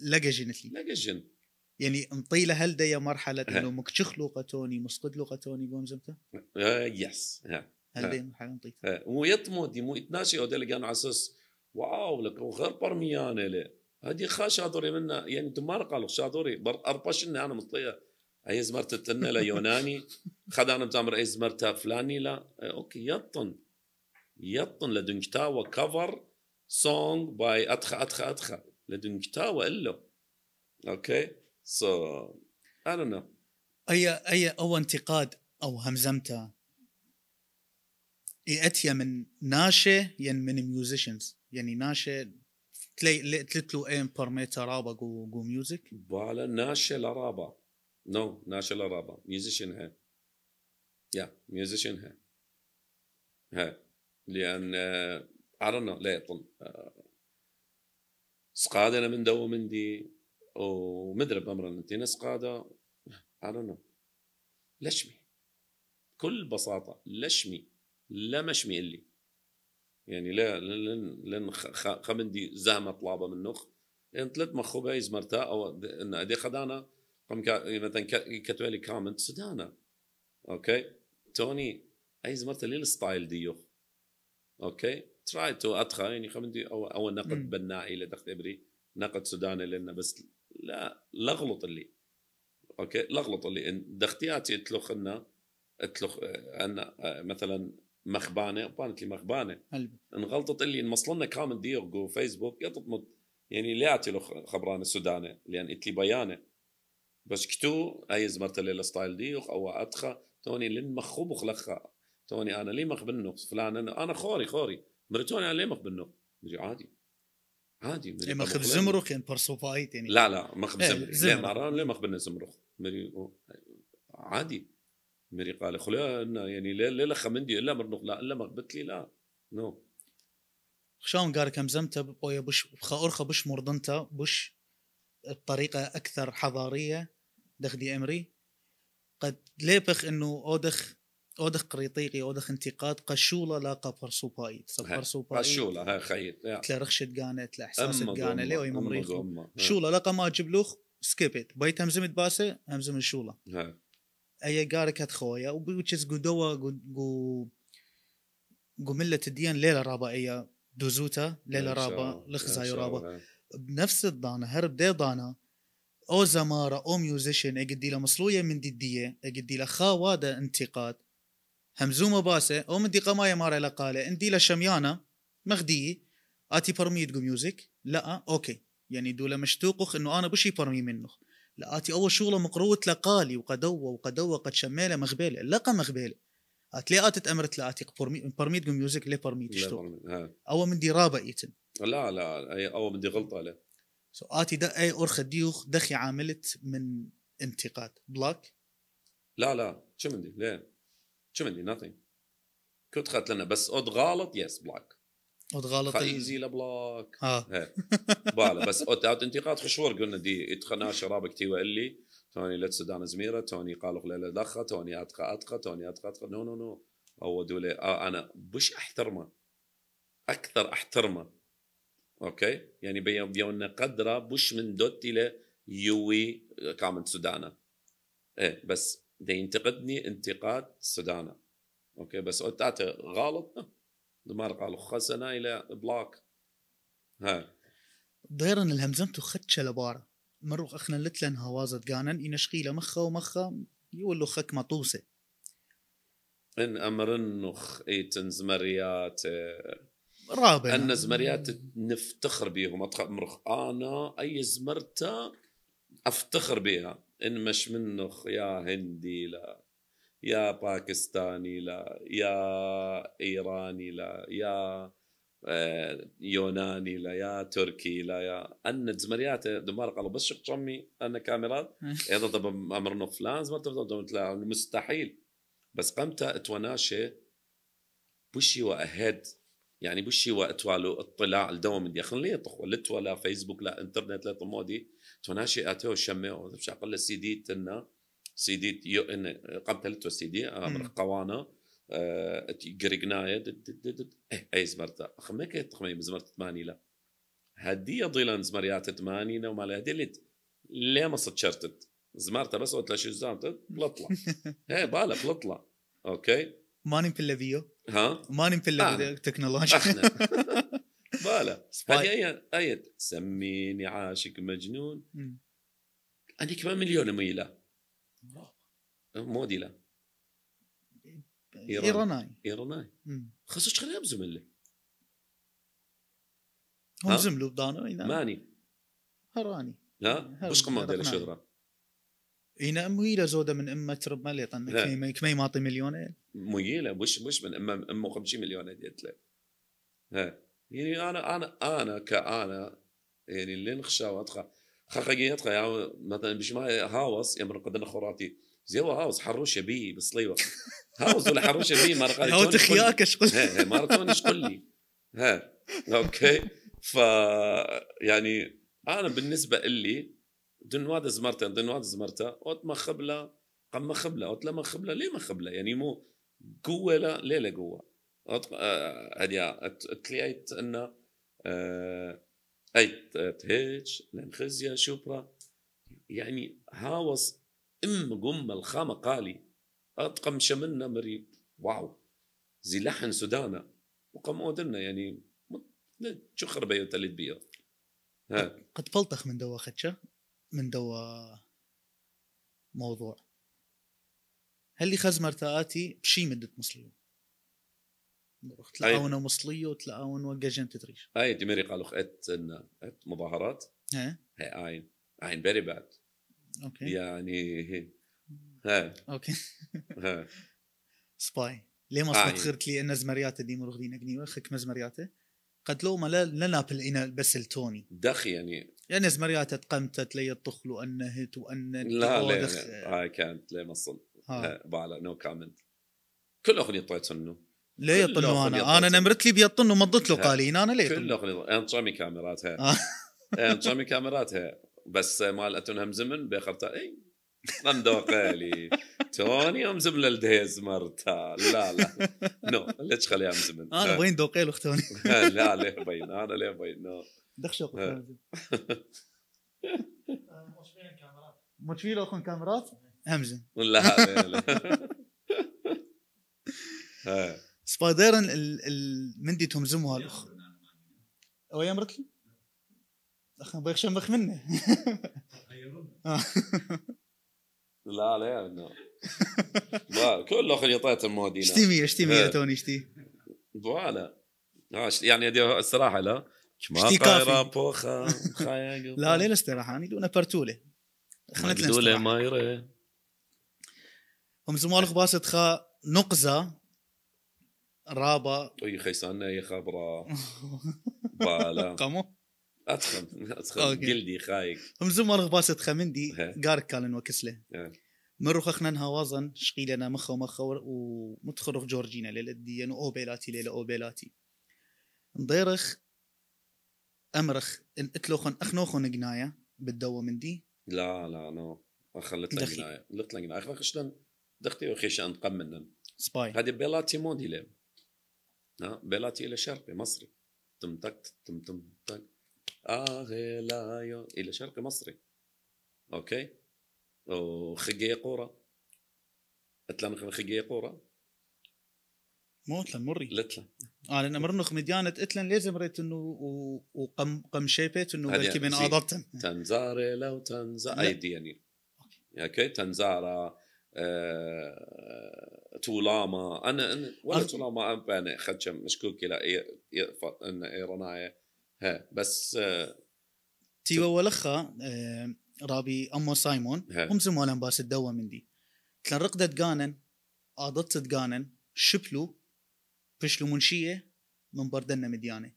لقى جنتي لقى جن يعني مطيلة هل دي مرحلة إنه مكتشخ لغتوني مسقد لغتوني قوم زمتا؟ آه، يس هل دي مرحلة مطيلة دي مو يتناشي ودي كانوا على أساس واو لك وغير برميانة لي هذه خا شاطوري منا يعني تمارقة لك بر برقشني أنا مطيلة هي زمرت التنة ليوناني انا بتامر اي زمرت فلاني لا اوكي يطن يطن لدنجتاوا كفر سونغ باي اتخا اتخا اتخا لدنجتاوا الا اوكي سو اي دونت نو اي اي او انتقاد او همزمته ياتي من ناشئ ين من ميوزيشنز يعني ناشئ تلي تلتلو ايم برميتا رابا جو جو ميوزك بالا ناشئ لرابا No, national رابا ميوزيشن ها يا ميوزيشن ها ها لأن اي don't نو لا يطل uh, سقادة أنا من دو دي ومدرب أمرا نتينا سقادة اي don't نو لشمي بكل بساطة لشمي لا مشمي اللي يعني لا لن لن دي زهمة طلابة من نخ لأن مخو بايز مرتا أو إن أدي خدانا مثلا كتب لي كومنت سودانا اوكي توني اي زمرت لي الستايل ديو اوكي تراي تو اتخا يعني خمدي او او نقد بنائي لتختبري نقد سوداني لنا بس لا لغلط اللي اوكي لغلط اللي ان دختياتي تلخ لنا ان مثلا مخبانه بانت لي مخبانه غلطت اللي ان مصلنا كامل ديو فيسبوك يطمط يعني لا لخ خبرانه سوداني لان اتلي بيانه بس كتو اي زمرت الليله ستايل ديوخ او اتخا توني لين مخو بخلخا توني انا ليه مخ بالنقص فلان انا انا خوري خوري مرتوني انا ليه مخ بنو عادي عادي ليه مخ زمرخ يعني برسو فايت يعني لا لا مخ إيه، زمرخ ليه مخ بنو زمرخ مري عادي مري قال خلا يعني لا لا خمندي الا مرنوخ لا الا مخ بتلي لا نو شلون قال كم زمته بويا بش خاورخه بش مرضنته بش الطريقه اكثر حضاريه دخ دي امري قد ليبخ انه اودخ اودخ قريطيقي اودخ انتقاد قشولة لا قفر سوبايد صبر سوبايد قشولة هاي خيط تلا رخشة قانة تلا احساس قانة لي وي ممريخ شولة لا ما اجيب لوخ سكيبت بيت همزمت باسة همزم الشولة اي قارك هات خويا وبيوتشز قدوة قو قو ملة ليلة رابا ايا دوزوتا ليلة رابا لخزاي رابا بنفس الضانة هرب دي ضانة او زماره او ميوزيشن اقدي له مصلويه من دديه اقدي له خاواده انتقاد همزومه باسه او دي قمايه ماره لقاله اندي له شميانه مغدي اتي برمي تقو ميوزك لا اوكي يعني دوله مشتوقخ انه انا بشي برمي منه لا اتي اول شغله مقروه لقالي وقدوه وقدوه قد شميله مغبيله لقى ات لي اتت امرت لا اتي برمي تقو ميوزك لي برمي تشتوق او مندي رابا ايتن لا لا او مندي غلطه له اتي ده إيه، اي اورخ ديوخ دخي عاملت من انتقاد بلاك لا لا شو مندي ليه شو مندي ناثينج كنت خدت لنا بس اود غلط يس بلاك اود غلط ايزي لبلاك اه بالا بس اود اوت انتقاد خشور قلنا دي اتخنا شرابك وقال لي توني لتس دان زميره توني قالوا لا دخه توني اتقى اتقى توني اتقى اتقى نو نو نو او دولي آه انا بش احترمه اكثر احترمه اوكي يعني بيونا قدرة مش من دوت الى يوي كامن سودانا ايه بس ده ينتقدني انتقاد سودانا اوكي بس قلت اعطي غلط دمار قالوا خسنا الى بلاك ها ضيرن الهمزمتو خدش لبارة مرو اخنا لتلن هوازت قانن ينشقي لمخه ومخه يولو خك مطوسه ان امرن ايتنز مريات اه راضي ان زمريات نفتخر بيهم مرخ انا اي زمرته افتخر بها ان مش منخ يا هندي لا يا باكستاني لا يا ايراني لا يا آه، يوناني لا يا تركي لا يا ان زمريات دمار قالوا بس شق شمي انا كاميرات هذا طب امرنا فلان مستحيل بس قمت اتوناشي بوشي واهد يعني بشي وقت والو اطلاع الدوام بدي خلني يطخ ولت ولا فيسبوك لا انترنت لا طمودي تناشي اتو شمه مش عقل سي دي تنا سي دي يو ان قام تلتو سي دي امر آه، قوانا آه، قرقنايا إيه، اي زمرتا خمك تخمي زمرت ثماني لا هدي ضيلان زمريات ثماني وما لا هدلت ليه ما صتشرتت زمرت بس قلت لها شو زمرتت بلطلة ايه بالك بلطلة اوكي ماني مفلفيو ها ماني مفلفيو تكنولوجيا بالا هذه اي اي سميني عاشق مجنون عندي كمان مليون ميلا موديلا ايروناي ايراناي ايراناي خصوص شغل يبزم هم زملوا بدانا ماني هراني لا مش قمة ديال الشجرة اي نعم مويله زوده من امه ترب مالي طن كمي معطي مليونين مويله مش مش من امه امه 50 مليون اديت له ها يعني انا انا انا كانا يعني اللي نخشى واتخا خا يتخا يعني مثلا بش ما هاوس يا من قدنا خراتي هو هاوس حروشه بي بصليوه هاوس ولا حروشه بي مرقه هاو تخياك شقول ماراتون شقول لي ها اوكي ف يعني انا بالنسبه لي دن واد زمرتا دن واد زمرتا اوت ما خبلا قم ما خبلا اوت لما خبلا ليه ما خبلا يعني مو قوه لا ليه لا قوه اوت هديا آه، تليت انه آه، اي تهيج لنخزيا شوبرا يعني هاوس ام قم الخامة قالي اطقم شملنا مري واو زي لحن سودانا وقم اودنا يعني شو خربة تلت بيو قد فلطخ من دواختشا من دوا موضوع هل لي خزمر تاتي بشي مدة مصليو تلاقون مصلية وتلاقون وقجن تدريش اي دمري قالوا ات ات مظاهرات هي اين اين فيري باد اوكي يعني هي ها اوكي ها سباي ليه ما صارت خرت لي ان زمرياته دي مرغدين اقنيوه خك مزمرياته قد لو ما لنا بالإنا بس التوني دخ يعني يعني زمريات تقمتت لي ليطخل وانهت وان لا لا هاي كانت ليه مصل بالا نو كامنت كل اغنيه طلعت انه ليه يطنوا انا انا نمرت لي بيطن ومضت له قالين انا ليه كل اغنيه انا طعمي كاميراتها آه. انا طعمي كاميراتها بس مال اتون هم زمن بخرت اي من دوقالي توني هم زمن الدهيز مرتا لا لا نو ليش خليها هم زمن انا وين دوقيل اختوني لا ليه بين انا ليه بين نو دخشوا مو له كاميرات همزه ولا آه. سبايدر المندي تهمزمها الاخ او يا مرتلي اخ بغيت شمخ منه لا لا آه. يا كل اخر كله المودينا شتي مية شتي مية توني شتي فوالا آه، يعني الصراحه لا ما طايره بوخا لا ليه الاستراحه انا يدونا برتولة خلت بدولة مايرة هم زمالك باست خا نقزة رابا اي خيسانا اي خبرة بالا قمو اتخم اتخم جلدي خايك هم زمالك باست خمندي قارك كالن وكسله خخنا اخنا نهوازن شقيلنا مخ ومخ ومتخرخ جورجينا ليلة دي اوبيلاتي ليلة اوبيلاتي نديرخ امرخ اتلوخن اخنوخن جناية بالدوا من دي لا لا نو خلت لك جناية لت لك جناية اخ خشلن دختي وخيش قم منن سباي هذه بيلاتي مو ديلم ها بيلاتي الى شرقي مصري تم تك تم تم تك اه لا يو الى شرقي مصري اوكي وخقي قوره اتلم خقي قوره مو اتلن مري لتلن اه لان مرنخ مديانة اتلن ليش ريت انه وقم قم شيبت انه بلكي من اضبتن تنزاري لو تنزا ايدي يعني اوكي تنزارا آه، تولاما انا, أنا ولا تولاما انا خدشم مشكوك الى ان ايرونايا ها بس آه، تيوا ولخا آه، رابي امو سايمون هم زمان باس الدوا من دي تلن رقدت قانن اضطت قانن شبلو فش منشيه من بردنه مديانه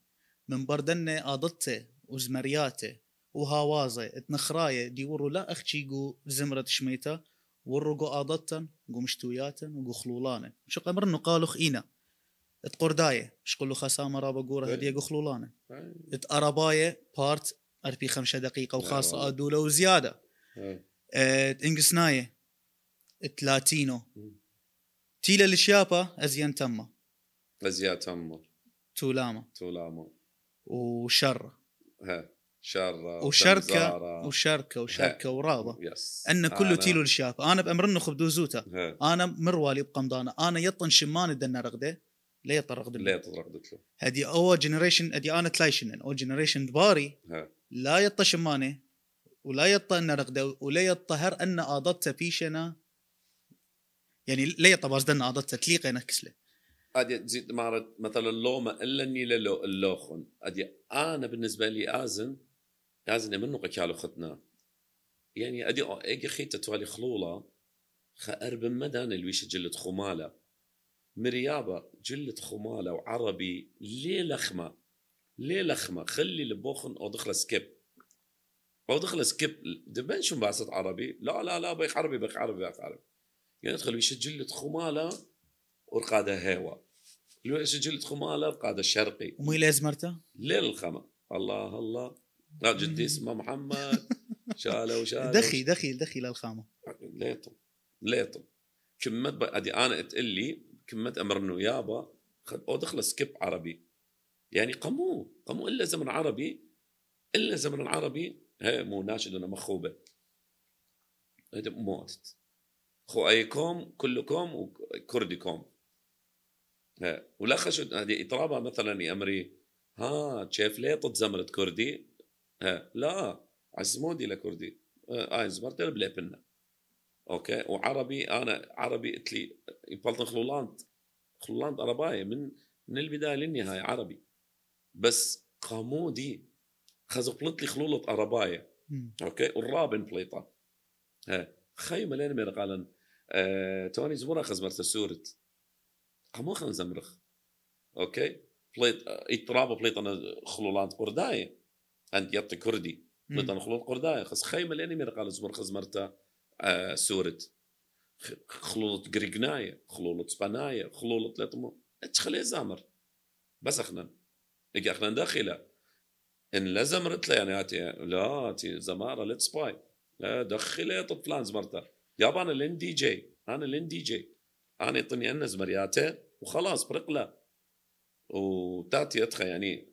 من بردنه قاضته وزمرياته وهاوازه اتنخرايه دي ورو لا اختي جو زمرة شميتا ورو جو قاضتن جو مشتوياتن وجو خلولانن شو قمر نقالخ اينا تقردايه شقول له خسامه رابا قوره إيه. هديه جو خلولانن إيه. اتقربايه بارت اربي خمسة دقيقه وخاصه إيه. ادولا وزياده اه انجسنايه تلاتينو تيلا الشيابا ازين تمه ازياء تمر تولاما تولاما وشر ها شر وشركه وشركه وشركه ورابة يس ان كله تيلو الشاب انا بامرن خبدو دوزوتا انا مروالي بقمضانه انا يطن شمان الدنا رغده لا يطرق دلو لا هدي او جنريشن هدي انا تلايشن او جنريشن باري ها. لا يط شمانه ولا يطا ان رغده ولا يطا هر ان اضت فيشنا يعني لا يطا بارز دنا اضت تليقه نكسله ادي تزيد مارد مثلا ما الا اني لو اللوخن ادي انا بالنسبه لي ازن ازن منو قكالو ختنا يعني ادي اي خيت توالي خلولة خأرب مدان الويشة جلد خمالة مريابة جلد خمالة وعربي ليه لخمة ليه لخمة خلي البوخن او دخله سكيب او دخله سكيب دبن شو بعثت عربي لا لا لا بيخ عربي بيخ عربي بيخ عربي يعني ادخل ويش جلد خمالة ورقادة هوا سجلت خماله القاده الشرقي ومي ازمرته؟ للخمر الله الله لا جدي اسمه محمد شاله وشاله دخي دخي دخي للخامه ليطل ليطل كمت ب... ادي انا اتقلي كمت امر انه يابا خد او دخل سكيب عربي يعني قمو قمو الا زمن عربي الا زمن العربي هي مو ناشد انا مخوبه موتت خو ايكم كلكم وكردكم إيه، ولا خشت هذه اضطرابها مثلا يا امري ها شايف ليه تتزمرت كردي؟ ها إيه، لا عزمودي لكردي اي آه، زمرت بلا بنا اوكي وعربي انا عربي قلت لي يبلطن خلولاند خلولاند عرباية من من البدايه للنهايه عربي بس قامودي خزقلت لي خلولط اربايه اوكي والرابن بليطه ها إيه، خيمه لين مير آه توني زمره خزمرت السورت قموخن زمرخ اوكي بليت اضطراب آه، بليت انا خلولان قرداي انت يط كردي بليت انا خلول قرداي خص خيمه لاني مير قال زمر خزمرتا آه سورت خلولت قريقناية خلولت سباناية خلولت لاتمو تخلي زامر بس اخنا اجا اخنا داخله ان لا زمرت لا يعني هاتي لا تي زماره ليتس باي لا دخلي طب فلان زمرته يابا انا لين دي جي انا لين دي جي انا يطني انز مرياته وخلاص برقله وتاتي اتخا يعني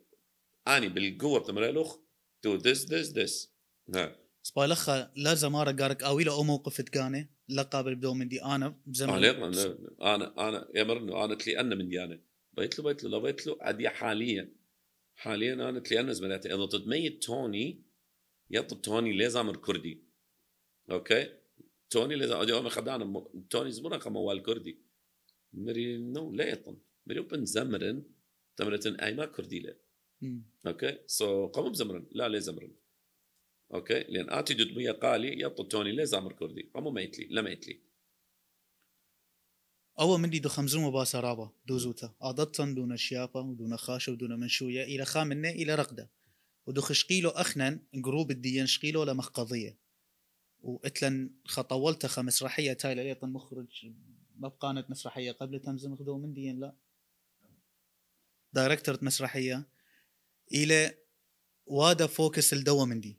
اني بالقوه بتمرلخ تو ذس ذس ذس لخا لا زمارة قارك اوي له او موقف تقاني لا قابل بدو من دي انا بزمن انا انا انا مرنو انا تلي انا من دي انا بيت له بيت له لو بيت له عدي حاليا حاليا انا تلي انا مرياته اذا تتميت توني يطب توني لازم كردي اوكي توني لذا اجا ما خدعنا توني زمرا قموال كردي مري نو لا مري بن زمرن تمرتن ايما كردي له اوكي سو قوم بزمرن لا لا زمرن اوكي لان اتي دوت ميا قالي يا توني لا زمر كردي قمو ما يتلي لا ما يتلي أو من دو خمزوم باسا رابا دو زوتا عضتا دون شيابا ودون خاشة ودون منشوية إلى خامنة إلى رقدة ودو خشقيلو أخنا جروب الدين شقيلو لمخقضية واتلن خطولته مسرحيه تايل ايضا مخرج ما بقانت مسرحيه قبل تمزم خذوه من دين لا دايركتور مسرحيه الى وادا فوكس الدوا من دي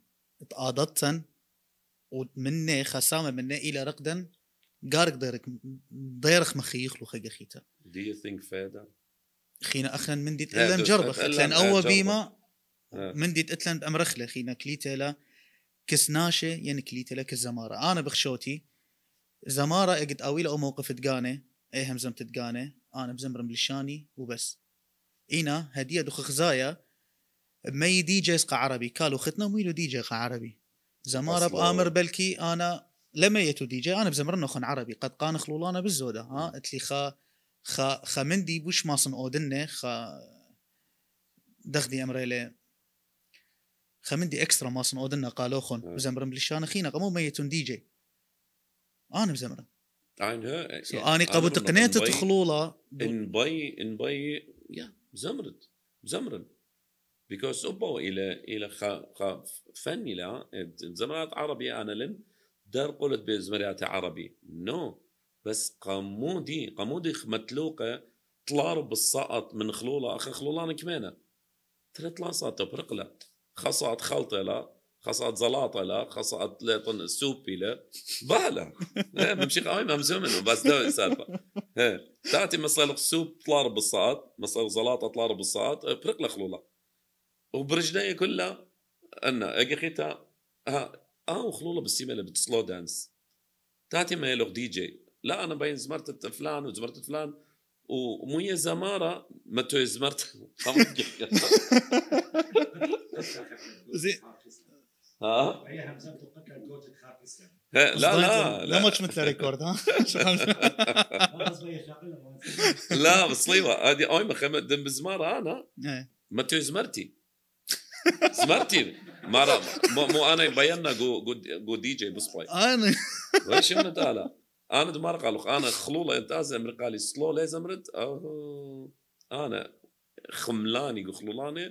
تعاضدتن ومنه خسامه منه الى رقدا قارق ديرك ديرخ مخي يخلو خي خيتا دو يو ثينك فادا خينا اخنا من دي تقلن جربخ لان اول بيما من دي تقلن بامرخله خينا كليتا لا كسناشه كليتي لك الزماره انا بخشوتي زماره اقد اويله او موقف تقانة اي همزم تتقانة انا بزمرم لشاني وبس اينا هديه دخ خزايا مي دي جي عربي كالو ختنا ميلو دي جي عربي زماره بامر بلكي انا لما يتو دي جي انا بزمرنا نخن عربي قد قان خلولانا بالزوده ها اتلي خا خا خا مندي بوش ماصن اودنه خا دخدي امريله خمندي اكسترا ما ماسن اودنا خن مزمرم لشان خينا قمو ميتون دي جي انا مزمرم انا سو اني قبل تقنيت تخلولا ان باي ان باي يا زمرت زمرن بيكوز اوبو الى الى خا خا فن الى زمرات عربي انا لن دار قلت بزمرات عربي نو no. بس قمودي قمودي متلوقه طلار بالسقط من خلوله اخ خلولان كمانه ثلاث لاصات برقلت خصات خلطه لا خصات زلاطه لا خصات لطن سوبي لا بهلا بمشي إيه، قايمه منه بس ده السالفه إيه، تاتي مصالح سوب طلار بالصاد مصالح زلاطه طلار بالصاد إيه، برق لخلوله وبرجليه كلها انا خيتها ها اه وخلوله بالسيمه بتسلو دانس تاتي ما يلوغ دي جي لا انا بين زمرت فلان وزمرت فلان ومويا زماره ما تو زمرت زين ها لا لا لا ماتش مثل ريكورد ها لا بصليوه هذه اوي مخيمة دم بزماره انا ما تو زمرتي زمرتي مو انا بينا جو جو دي جي بصبي انا وش من انا دمار قالو انا خلوله انت ازمر قالي سلو لي رد انا خملاني خلولاني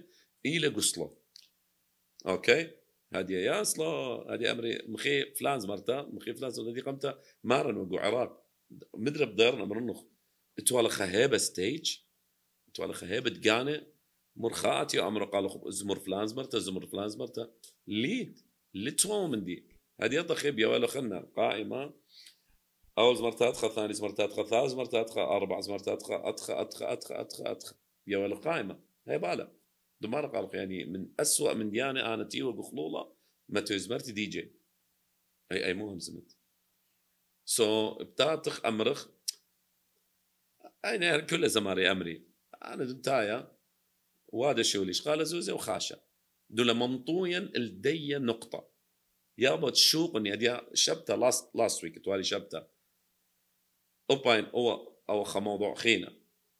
الى إيه قسلو اوكي هادي يا سلو هادي امري مخي فلان زمرتا مخي فلان زمرتا قمت مارن وقو عراق مدرب دارنا مرنخ توالا خهيبة ستيج توالا خهيبة تقاني مرخات يا امر قالوا زمر فلان زمرتا زمر فلان زمرتا ليد لتو مندي هادي طخيب يا ولو خلنا قائمه اول زمرتها ادخل ثاني زمرتها ادخل ثالث زمرتها ادخل اربع زمرتها ادخل ادخل ادخل ادخل ادخل ادخل يا ولد قائمه هي بالا دمار قلق يعني من اسوء من ديانة انا تي بخلوله ما تزمرتي دي جي اي اي مو زمت سو so, بتاتخ امرخ انا كل زماري امري انا دمتايا وهذا شو ليش قال زوزي وخاشا دولا ممطويا الدية نقطة يابا تشوقني اني اديها شبتة لاست لاست ويك توالي شبتة وباين او او خا موضوع خينا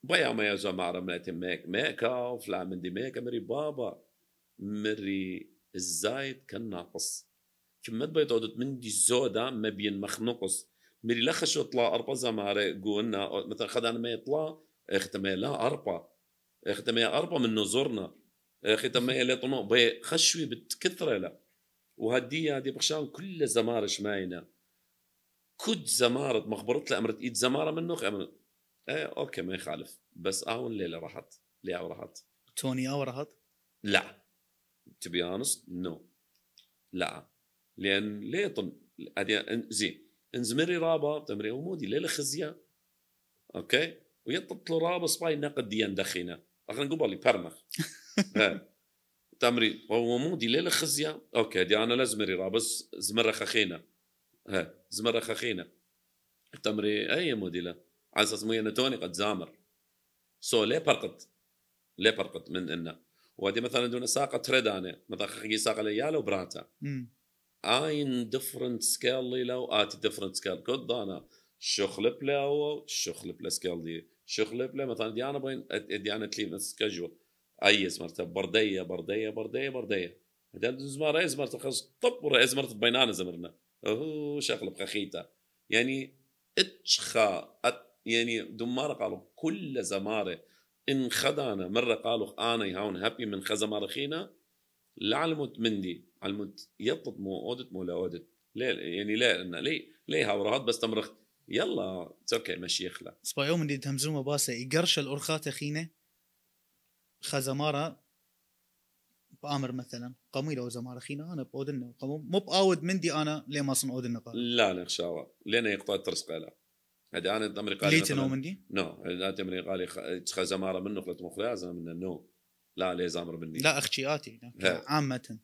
بايا ما يا زعما ميك ميك ماكا وفلا من دي ماكا مري بابا مري الزايد كان ناقص كما تبيض عدد من دي زودا ما بين مخنقص مري لا خشو طلا اربا زعما قولنا مثلا خدانا ما يطلع اختمي لا اربا اختمي اربا من نزورنا اختمي لا طنو بايا خشوي بتكثر لا وهدي هدي بخشان كل زمارش ماينه كود زمارة مخبرت لها امرت ايد زمارة منه امرت ايه اوكي ما يخالف بس اون ليلة راحت ليا راحت توني او راحت؟ لا تو بي اونست نو لا لان ليطن زين انزمري رابا تمري ومودي ليلة خزية اوكي ويطلع رابا سباي نقد ديان دخينا اخنا نقول لي برمخ إيه. تمري ومودي ليلة خزية اوكي دي انا لازم رابا زمرة خخينا هاي زمر خخينة التمري أي موديلا على أساس مينا توني قد زامر سو ليه برقد ليه برقد من إنه وهذه مثلا دون ساقة تردانة مثلا خخي ساقة ليالا وبراتا اين ديفرنت سكيل لي لو ات ديفرنت سكيل كود انا شخل بلا هو شخل بلا سكيل دي شخل بلا مثلا دي انا بين دي انا تليم كاجوال اي مرتب برديه برديه برديه برديه هذا زمر ازمر طب ورا ازمر بينانا زمرنا اوه شغل بخخيتا يعني اتشخا يعني دمار قالوا كل زمارة إن خدانا مرة قالوا أنا هون هابي من خزمارة لا لعلمت مندي علمت يطط مو أودت مو لا أودت ليه يعني ليه لنا ليه ليه هورات بس تمرخت يلا اوكي مشيخ لا سبايوم اللي تهمزومه باسه يقرش الأرخات اخينا خزمارة بامر مثلا لو وزمارخينا انا باودن مو باود مندي انا ليه ما صن اودن قال لا لا الله لين يقطع الترس قال هذا انا دمري قال ليت نو مندي نو لا دمري قال تخا زماره منه خلت مخلا زمنا نو لا ليه زامر مني لا اختي اتي عامه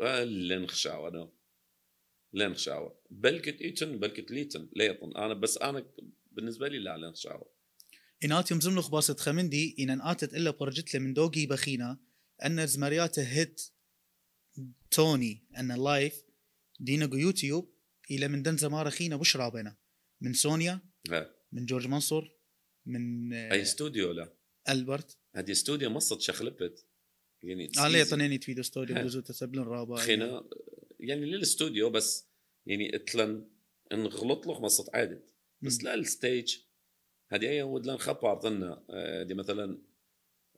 آه، لين خشاوه نو لين خشاوه بلكت ايتن بلكت ليتن ليطن انا بس انا بالنسبه لي لا لين خشاوه إنات يمزم لخ باست خمندي إن اتت إلا برجت من دوقي بخينا ان زمرياته هيت توني ان لايف دينا يوتيوب الى من دنزا ما رخينا وش رابنا من سونيا لا. من جورج منصور من اي استوديو لا البرت هذه استوديو مصد شخلبت يعني علي آه، طنيني تفيدو استوديو بجوز تسبلن رابا خينا يعني للاستوديو بس يعني اتلن غلط له مصد عادت بس لا الستيج هذه اي ودلن خبر ظن دي آه، مثلا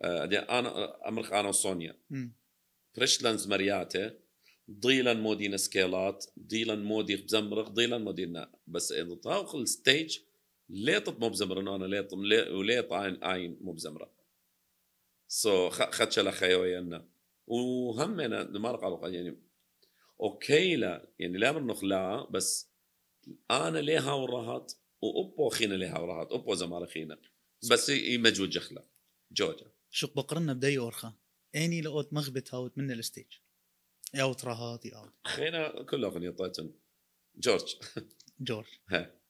انا امرخ انا وسونيا برشلنز مرياتي ضيلا مودينا سكيلات ضيلا مودي بزمرق ضيلا مودينا بس اذا طاوخ الستيج ليط مو بزمر انا ليط وليط عين عين مو بزمر سو so, خدش انا وهم يعني انا ما يعني اوكي لا يعني لا منخ لا بس انا ليها وراهات وابو خينا ليها وراهات ابو زمار خينا بس مجوج جخله جوجه شق بقرنا بدي اورخا اني لقوت مغبت هاوت من الستيج يا وتراهات يا خينا كل اغنيه طيتن جورج جورج ها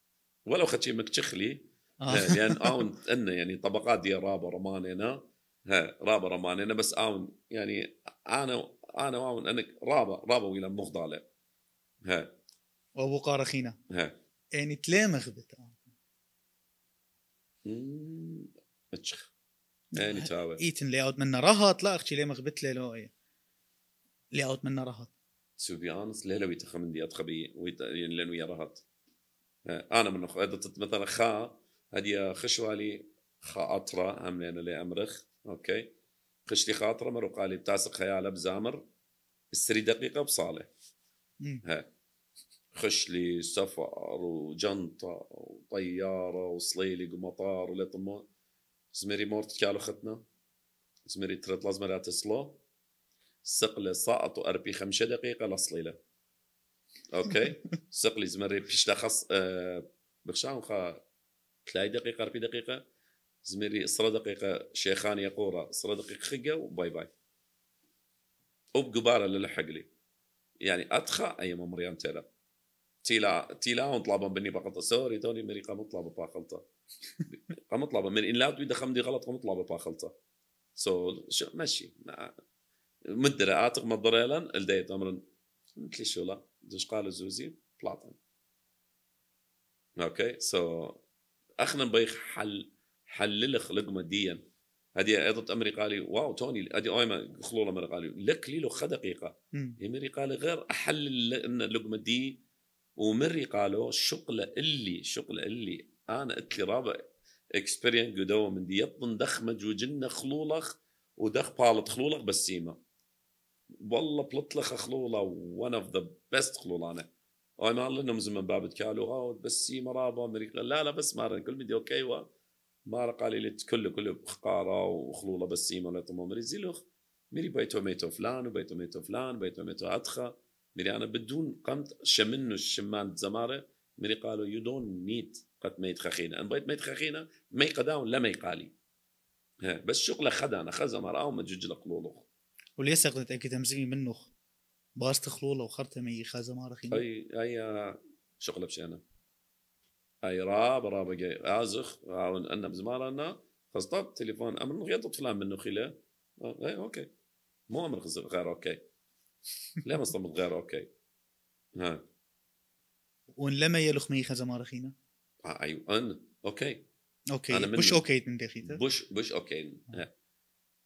ولو خدشي مكتشخلي لان آه. يعني اون انه يعني طبقات دي رابا رمانينا ها رابا رمانينا بس اون يعني انا انا واون انك رابا رابا ويلا مغضاله ها وابو قارخينا ها يعني تلا مغبت اتشخ يعني ايتن لي اوت منه رهط لا اختي لي مغبت لي لو إيه. لي اوت منه رهط تو بي اونست ليلى لو مندي اتخ بي يعني لان ويا رهط آه، انا من مثلا خا هدي خشوالي خاطره هم لان لي امرخ اوكي خشلي خاطره مرو قالي بتاسق خيال بزامر السري دقيقه بصاله ها خشلي سفر وجنطه وطياره وصليلي ومطار ولطمه زمري مورت كالو ختنا زمري ترد لازم لا تسلو سقل ساقط وأربي خمسة دقيقة لصليلة أوكي سقلي زمري بيش لخص أه بخشان خا تلاي دقيقة أربي دقيقة زمري صرا دقيقة شيخان يقورا صرا دقيقة خقة وباي باي وبقبارة للحق لي يعني اتخا أي ممريان تيلا تيلا تيلا ونطلبهم بني بقلطة سوري توني مريقة مطلبة بقلطة قام طلبه من ان لا تريد خمدي غلط قام طلبه باخلطه سو so, ماشي مدري اعتق مضريلا الديت امرن مثل شو لا دش قال زوزي بلاطن اوكي سو اخنا بيخ حل حلل لقمه ديا هذه ايضا امري قال لي واو توني هذه اويما خلوله قال لي لك ليلو خ دقيقه امري قال غير احلل لقمه دي ومري قالوا شقله اللي شقله اللي انا قلت لي رابع اكسبيرينس قدوه من دي يطن دخ مجوجنا خلولخ ودخ بالط خلولخ بسيمه والله بلطلخ خلوله ون اوف ذا بيست خلولانه اي ما لهم زمن باب تكالو هاو بسيمه رابع مريق لا لا بس ما كل مدي اوكي و ما قال لي كله كله بخقاره وخلوله بسيمه ولا طمو زيلوخ ميري بيتو ميتو فلان وبيتو ميتو فلان وبيتو ميتو اتخا ميري انا بدون قمت شمنو الشمان زماره ميري قالوا يو دونت نيد قد ميت خخينا ان بغيت ميت خخينا مي قداون لا مي قالي بس شغله خدانا خزا مرأة ما جوج لقلولوخ وليس قد تأكد تمزمي منوخ باش تخلوله وخرت مي خزا ما رخينا اي اي آه، شغله بشي انا اي راب راب ازخ ازخ آه، انا بزمارنا خصطب تليفون امر غير طفلان منو خيله آه، اي اوكي مو امر غير اوكي لا ما غير اوكي ها ون لما يلخ مي خزا ما رخينا اي ان اوكي اوكي أنا من مش اوكي من دخيته بوش بوش اوكي آه.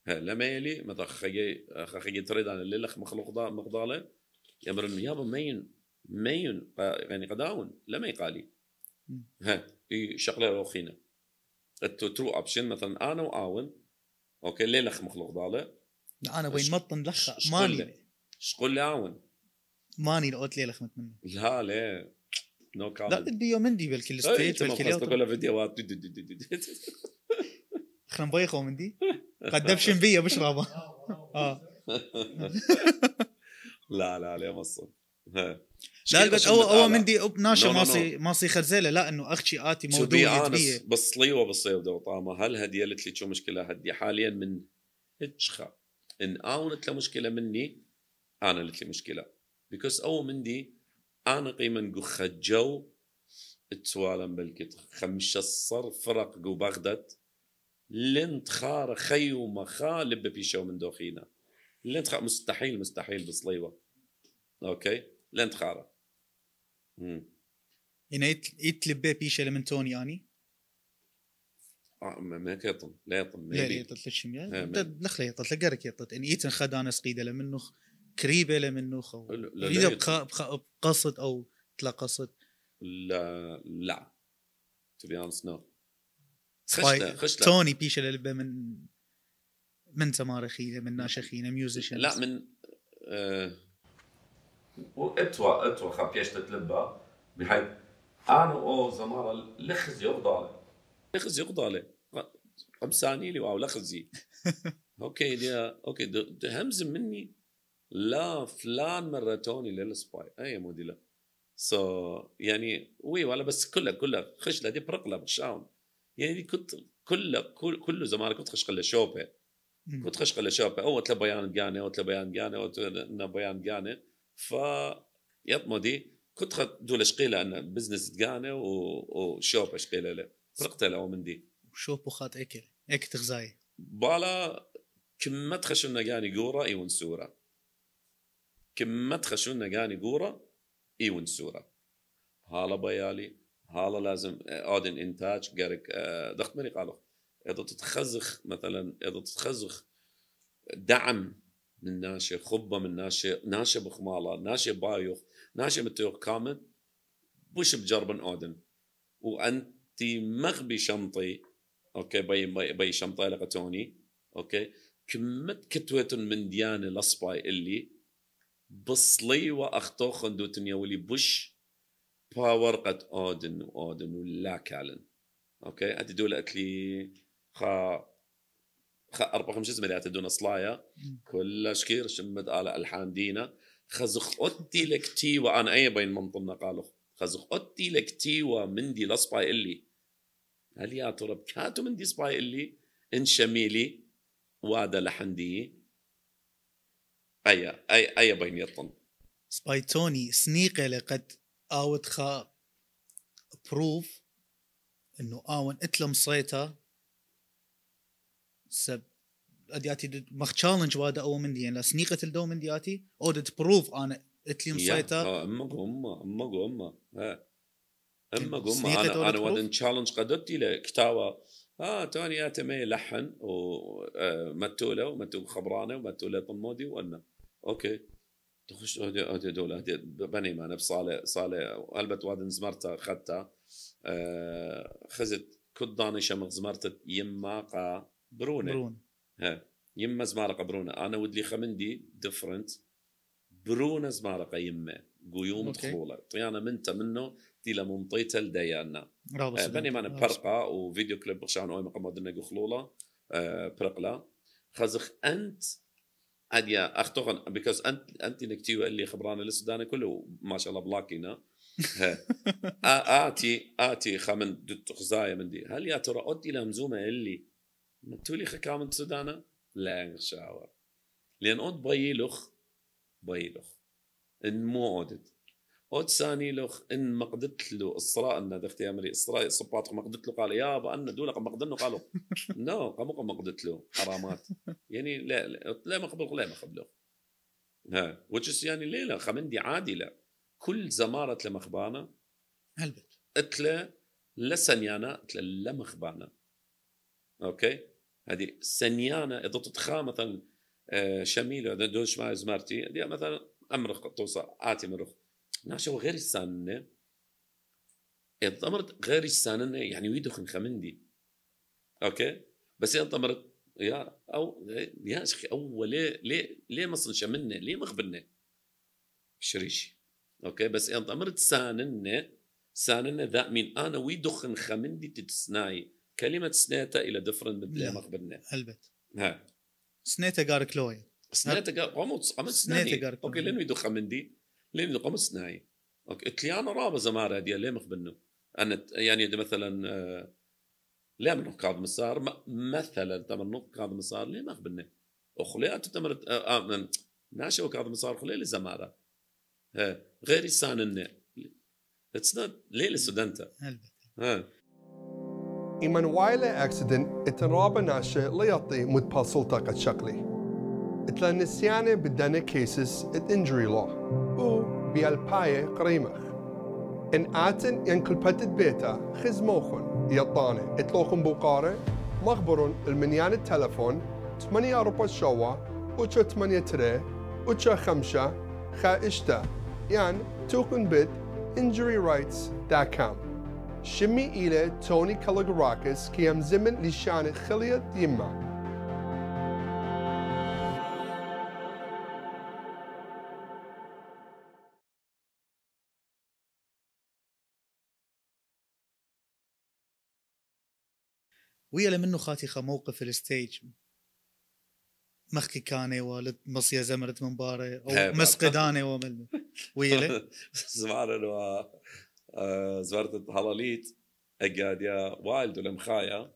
ها ميلي مثلا خي خي تريد على اللي لخ مخلوق ضا مقداله يمر انه يابا مين مين يعني قداون لما يقالي ها اي شغله روخينا التو ترو اوبشن مثلا انا واون اوكي ليه لخ مخلوق ضاله انا وين مطن لخ ماني شقول لي اون ماني لقوت ليه لخ متمنى لا ليه نو كومنت لا الفيديو مندي بالكل إيه، ستيت بالكل كلها فيديوهات خلنا نبيخه مندي قد دبشن بيا بشربه اه لا لا لا ما الصوت لا بس هو او مندي ناشا ماصي ماصي خرزيله لا انه اختي اتي موضوع بس بالصيف بصير دوطامه هل هديه قالت لي شو مشكله هدي حاليا من هتشخا ان اونت لمشكله مني انا قلت لي مشكله بيكوز او مندي انا من قخة جو تسوالم بالكت خمشة فرق قو بغداد لنت خار خي ومخا لب بيشو من دوخينا لنت خار مستحيل مستحيل بصليوة اوكي لنت خارة هنا يتلبى بيشة تون يعني ما كيطن لا يطن لا يطن لا يطن لا يطن لا يطن ان لا خدانس لا لمنه قريبه لمنوخه قريبه بقا... بقا... بقصد او تلقصد لا لا تو بي اونست نو توني بيشا للبه من من تمارخينه من ناشخينه ميوزيشنز لا من أه... اتوا اتوا خبيش تتلبى بحيث انا او زماره لخز يقضالي لخز يقضالي قمساني لي واو لخزي اوكي دي اوكي دي همزم مني لا فلان مرتوني للسباي اي مودي لا سو يعني وي ولا بس كلها كلها خش دي برقله بشاون يعني كنت كله كل كله زمان كنت خش قله شوبه كنت خش قله شوبه او تلا بيان جانه او تلا بيان جانه او بيان جانه ف يطمدي كنت خد دول شقيله انا بزنس جانه وشوبه شقيله له فرقت له من دي وشوبه خات اكل اكل تغزاي بالا كم ما تخش لنا جاني قوره ايون سوره كما تخشون قاني قورة إيون سورة هالا بيالي هالا لازم اودن آه، انتاج قارك آه، دخت مري قالوا اذا تتخزخ مثلا اذا تتخزخ دعم من ناشي خبه من ناشي ناشي بخماله ناشي بايوخ ناشي متيوخ كامل بوش بجربن اودن وانت مغبي شنطي اوكي بي بي, بي شنطه لقتوني اوكي كمت كتوتن من ديانه لصباي اللي بصلي واختو خندوتن ولي بوش باور قد اودن واودن ولا كالن اوكي ادي دول اتلي خا خا اربع خمس اللي تدون صلايا كل شكير شمد على الحان دينا خزخ اوتي لكتي وانا اي بين منطلنا قالوا خزخ اوتي لكتي ومندي لصباي اللي هل يا ترى بكاتو مندي صباي اللي انشميلي وادا لحندي اي اي اي بين يطن سبايتوني سنيقه لقد اوت خا بروف انه اون اتلم صيتا سب ادياتي مخ تشالنج وادا او مندي يعني سنيقه الدو او اودت آه، بروف انا اتلم صيتا اما قمه اما قمه اما قمه انا انا ودن تشالنج قدرتي لكتابه اه توني اتمي لحن آه، ومتوله ومتو خبرانه ومتوله طمودي وانا اوكي تخش اودي اودي دولة بني ما انا بصاله صاله قلبت وادن زمرتا اخذتها آه، خزت كل ضانشة من زمرتا يما قا برونة برون ها يما زمارة برونة انا ودلي خمندي ديفرنت برونة زمارة يما قيوم تخولة طيانا منتا منه تيلا ممطيتا ديانا آه، بني مان برقا وفيديو كليب شان اوي مقام دنا قخلولا آه، برقلا خزخ انت اديا اختغن بيكوز انت انت نكتيو اللي خبرانا للسودان كله ما شاء الله بلاكينا آه، اتي اتي خمن دوت خزايا مندي هل يا ترى اودي لمزومه اللي تولي خكامن سودانا لا شاور لان اود بايلوخ بايلوخ ان مو اودت اوتساني لو ان ما قدرت له اصراء ان هذا اختي امري اصراء صبات ما قدرت له قال يا با ان دولك ما قدرنا قالوا نو قام ما قدرت له حرامات يعني لا لا ما قبل لا ما قبله ها وجس يعني لا خمندي عادله كل زمارة لمخبانا هلبت اتلا لسنيانا اتلا لمخبانا اوكي هذه سنيانا اذا تتخا مثلا آه، شميله دوش ما زمارتي مثلا امرخ توصى اتي مرخ ناشو غير الساننة انطمرت غير الساننة يعني ويدخن خمندي اوكي بس انطمرت يا او يا اخي اول ليه ليه ليه ما منه ليه ما خبرنا شريشي اوكي بس انطمرت ساننة ساننة ذا مين انا ويدخن خمندي تتسناي كلمة سنيتا الى دفرن مثل نعم. ما خبرنا هلبت ها سنيتا قار لوي سنيتا قار عمو سنيتا قار اوكي لين يدخن خمندي ليه قمصنا هاي قلت لي انا رابع زمارة هدي ليه مخبنه انا يعني دي مثلا ليه من كاظم مسار مثلا تمنو كاظم مسار ليه مخبنه اخلي انت تمرت امن آه، آه، ناشو كاظم مسار خلي لي زمارة غير سانن اتس نوت ليه لسودانتا البته إيمان وايلة أكسيدن اترابة ناشة ليطي مد باصلتا قد شقلي اتلا النسيانة بدنا كيسس ات انجري لو و بيالباية قريمخ إن آتن ينكلبت بيتا خزموخن يطانة اتلوخن بوقارة مخبرون المنيان التلفون 8 أربع شوا وشو 8 تري وشو خمسة خائشتا يعني توكن بيت انجري رايتس دا كام شمي إلى توني كالاقراكس كيام زمن لشان خلية يمه ويا منه خاتي خا موقف الستيج مخكي كاني والد مصيا زمرت منباري او مسقداني ومل ويا زمارن و زمرت هلاليت اجاد يا والد ولمخايا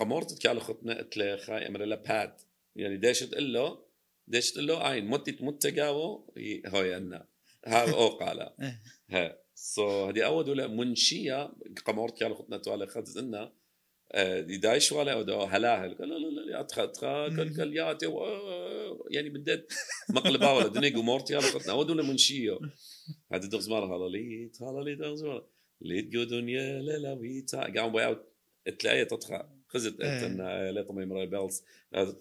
قمرت كالو خطنا اتلا خاي امرلا باد يعني ديش تقول له ديش تقول له عين مت مت تقاو هاي انا إيه. ها او قالا ها سو هدي اول ولا منشيه قمرت كالو خطنا توالا خدت انه داي ولا ودو هلا قال لا لا لا ادخل ادخل قال قال ياتي يعني بدات مقلبه ولا دني قمرت يا قلت نعود ولا منشيو هذا دغز مره هلا ليت هلا ليت دغز مره ليت جو دنيا لا لا ويتا قام ويا تلاقي تدخل خزت إيه. انت لا طمي مرة بيلز انا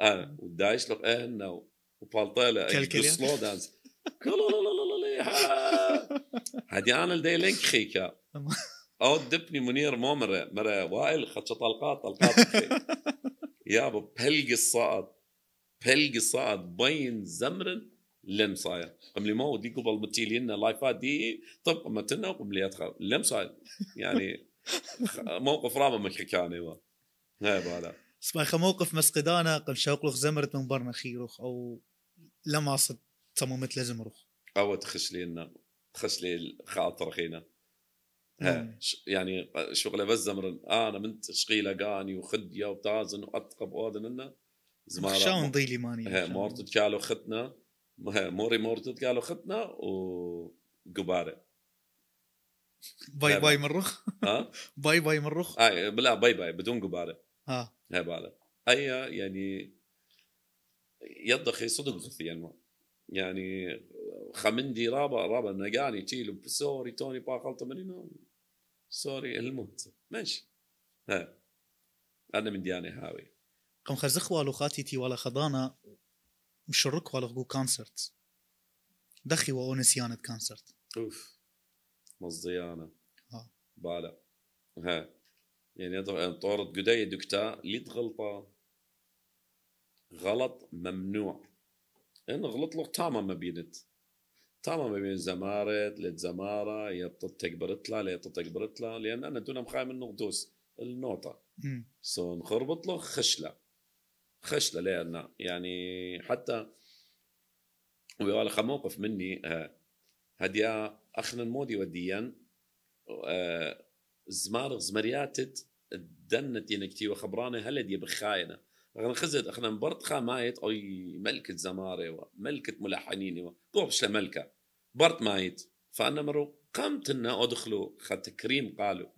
آه، ودايش لك اهنا وبالطيله سلو إيه، دانس لا لا لا لا لا هذه انا لدي لينك خيكا او دبني منير مو مرة مرة وائل خدش طلقات طلقات يابا بلق الصاد بلق الصاد بين زمرن لم صاير قم لي مو دي قبل متي لنا لايفات دي طب قمتنا وقم لي ادخل لم صاير يعني موقف رامه من كان هو هاي بالا صباح موقف مسقدانا قم شوقلوخ زمرت من برنا خيروخ او لما صد تمومت لزمروخ او تخش لي تخش لي الخاطر خينا إيه، يعني شغله بس زمرن آه، انا من تشغيله قاني وخديه وتازن واتقب واذن انه زمان شلون ضيلي ماني إيه، مورتد قالوا خدنا موري مورتد قالوا خدنا وقباره باي باي مرخ ها آه؟ باي باي مرخ آه لا باي باي بدون قباره ها بالا اي يعني يضخي صدق غثي يعني يعني خمندي رابا رابا نقاني تيلو سوري توني با غلطه مني سوري الموت ماشي ها انا من دياني هاوي قم خزخ والو خاتيتي ولا خضانا مشرك ولا غو كونسرت دخي واو نسيانة كونسرت اوف مصديانة ها بالا ها يعني طورت قداية دكتا ليد غلطة غلط ممنوع ان غلط له تاما ما بينت تاما ما بين زمارت لت زماره يطت قبرت لها ليطت قبرت لان انا دون مخايم النغدوس النوطه سو نخربط له خشله خشله لان يعني حتى ويقول لك موقف مني آه، هديا اخنا المودي وديا آه، زمارغ زمرياتت دنت ينكتي وخبرانه هل دي بخاينه خزت اخنا برتخا مايت اي ملكة زماري وملكة ملحنين روحش لملكة برت مايت فانا مرو قمت انا ادخلو خا تكريم قالوا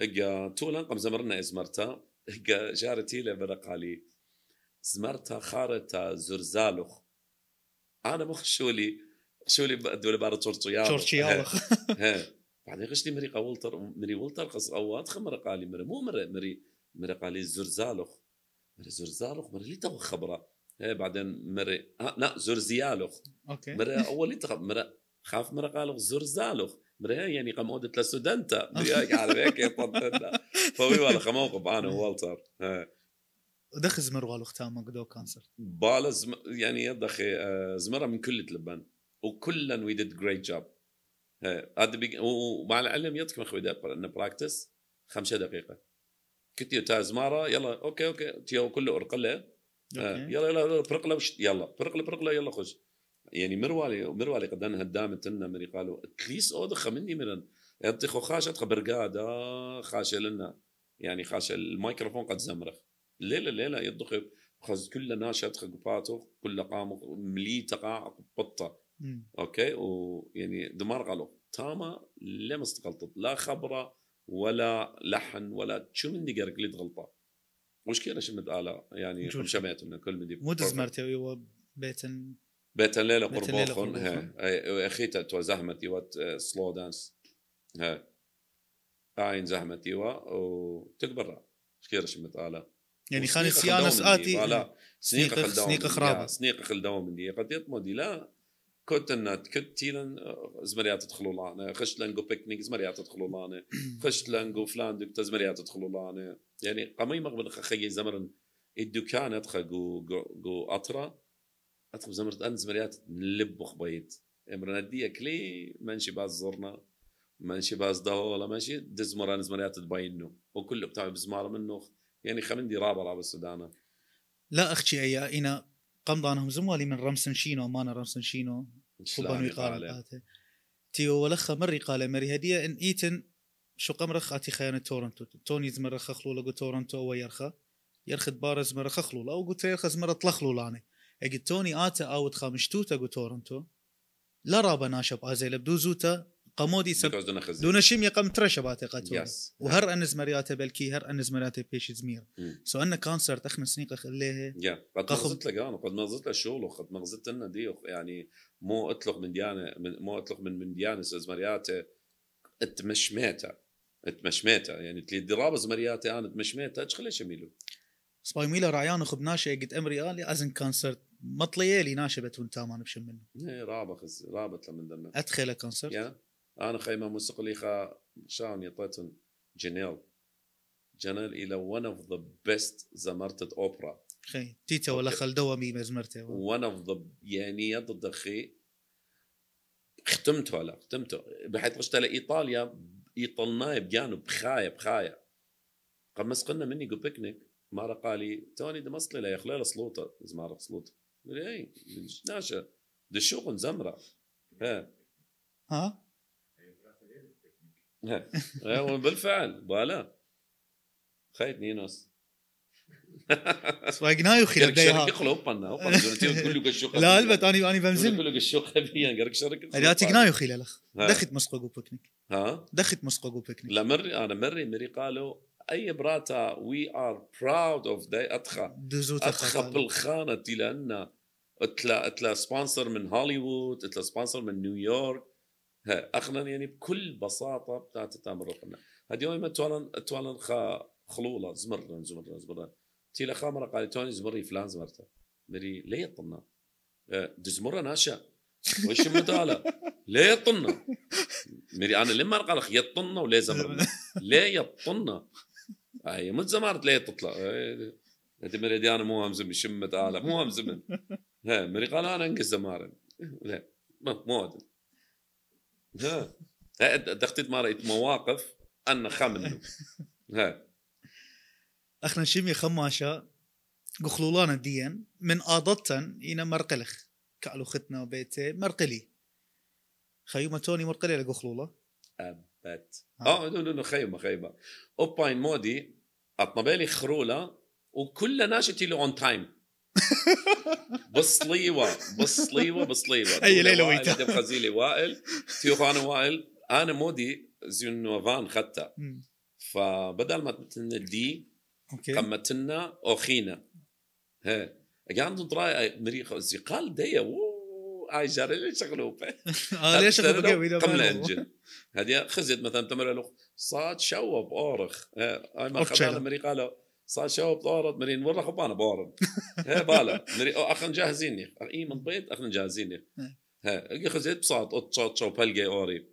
اجا تولا قم زمرنا ازمرتا اجا جارتي لبرا قالي زمرتا خارتا زرزالوخ انا مخ شولي شولي دولة بارا تورتيا تورتيالخ بعدين غشتي مري قولتر مري ولتر قص اوات خمر قالي مري مو مري مري مري قالي زرزالوخ مري زور زالوخ مري لي تو خبره هي بعدين مري لا آه، زور زيالوخ اوكي مري اول لي تخب مري خاف مري قالوخ زور زالوخ مري يعني قام اودت لسودنتا بريك على هيك فوي والله خموقب انا والتر دخ زمر والو ختامك قدو كانسر بالا زم... يعني يا آه، دخي زمره من كل تلبن وكلا وي ديد جريت جوب هذا بيج... ومع العلم يدك من براكتس خمسة دقيقة قلت له تاز مارا يلا اوكي اوكي تيو كله ارقله يلا يلا برقله يلا برقله برقله يلا خش يعني مروالي مروالي قد انا هدام تنا مري قالوا اتليس او دخ مني من انت خو خاش تخ برقاده خاشه لنا يعني خاش الميكروفون قد زمرخ ليله ليله يضخ خز كل ناشط خقباته كل قام ملي تقاع بطه اوكي ويعني دمار قالوا تاما لم استقلطت لا خبره ولا لحن ولا شو مني قرق ليد غلطه مشكله شمد على يعني من كل مني مو دزمرتي مرتوي بيتن بيتن ليله قربوخن هي اخيتا تو زحمتي وات سلو آه، دانس هي اين زحمتي وتكبر مشكله شمد على يعني خاني صيانه آتي سنيق خلدوم سنيق خرابه سنيقه خلدوم مني قد يطمدي إيه لا انا كنت تيلن زمريات تدخلوا لانا خشت لانجو بيكنيك زمريات تدخلوا لانا خشت لانجو فلان دكتا زمريات تدخلوا لانا يعني قمي مغبن خخي زمرن الدكان ادخل جو جو اطرا ادخل زمرت أن زمريات نلب خبيت امرنا دي كلي منشي باز زرنا منشي باز دوا ولا منشي دزمران زمريات تبينو وكله بتاع بزمار منه يعني خمندي رابع رابع السودانة لا أختي أيا إنا قمضانهم زموالي من رمسن شينو مانا رمسن شينو وبنو يقارا تيو ولخا مري قال مري هدية ان ايتن شو قم رخ اتي خيانة تورنتو توني زمر رخ خلو لقو تورنتو او يرخا يرخد بارز زمر رخ خلو لقو قلت يرخز مرة تلخلولا لاني اجي توني اتا اوت خامشتوتا قو تورنتو لا رابا ناشب ازي لبدو زوتا قمودي سب دون شيء يقام ترشة باتي yes. وهر انز مريات بلكي هر انز مريات بيش زمير سو انا كونسرت اخنا سنيق خليه قد ما غزت لك انا قد ما غزت شغل قد لنا دي يعني مو اطلق من ديانه من مو اطلق من من ديانه از مريات اتمشميتا اتمشميتا يعني تلي الدراب از مريات انا اتمشميتا أتش خليش ميلو سباي ميلا رعيان خب ناشئ قد امري الي ازن كونسرت مطليالي ناشبت وانت ما نبشم منه ايه رابخ رابط لمن دمه ادخل كونسرت yeah. أنا خيمة موسيقى شاون يطيتن جنيل جنال إلى one of the best زمرتد أوبرا خي تيتا ولا مي مزمرته one of the يعني يا ضد خي ختمته ولا ختمته بحيث قشت ايطاليا إيطلناي بيانو بخايا بخايا قمس قلنا مني جو بيكنيك قال قالي توني دمصلي لا خلال سلوطة زمارة سلوطة قولي اي ناشا دشوق زمرة ها ها نعم. بالفعل بالا خايت نينوس سواقناي وخيل بدايها يقلو يقلب بنا تقول له قشوقه لا البت انا انا بمزن تقول له قشوقه بيان قرك شرك لا تقناي وخيل الاخ دخت جو بيكنيك ها دخت جو بيكنيك لا مري انا مري مري قالوا اي براتا وي ار براود اوف ذا اتخا اتخا بالخانه لان اتلا اتلا سبونسر من هوليوود اتلا سبونسر من نيويورك اخنا يعني بكل بساطه بتاعت التامر القناع هذه يوم توالن توالن خا خلوله زمرن زمرن زمرن تي لخامره قال توني زمري فلان زمرته مري ليه طنا دزمره ناشا وش متالا ليه طنا مري انا لما قال اخ يطنا ولا زمرنا ليه يطنا هي مو زمرت ليه تطلع انت مري دي انا مو همزم شمت مو همزم ها مري قال انا انقز زمارن لا مو هذا دختيت ما رايت مواقف انا خمن ها اخنا شمي خماشة قخلولانا ديان من آضتا ينا مرقلخ كالو ختنا بيتي مرقلي خيومة توني مرقلي قخلولا أبت آه. آه نو نو خيمة خيمة أوباين مودي أطنبالي خرولة وكل ناشتي لو أون تايم بص بصليوة بص بص اي ليله ويتا تبقى وائل تيوخ انا وائل انا مودي زي انه فان فبدل ما تمتلنا دي اوكي قمتلنا اوخينا هي قاعد نتراي مريخ قال ديا اي جاري ليش شغلوبه اه ليش شغلوبه قوي قمنا انجن هذه خزت مثلا تمر صاد شوب اورخ اي ما خبر مريقاله صار شباب طارد مرين راحوا خبانه بارد هي بالا اخن جاهزين اي من بيت اخن جاهزين إيه. ها خزيت بصات اوت شوت شو بلقي اوري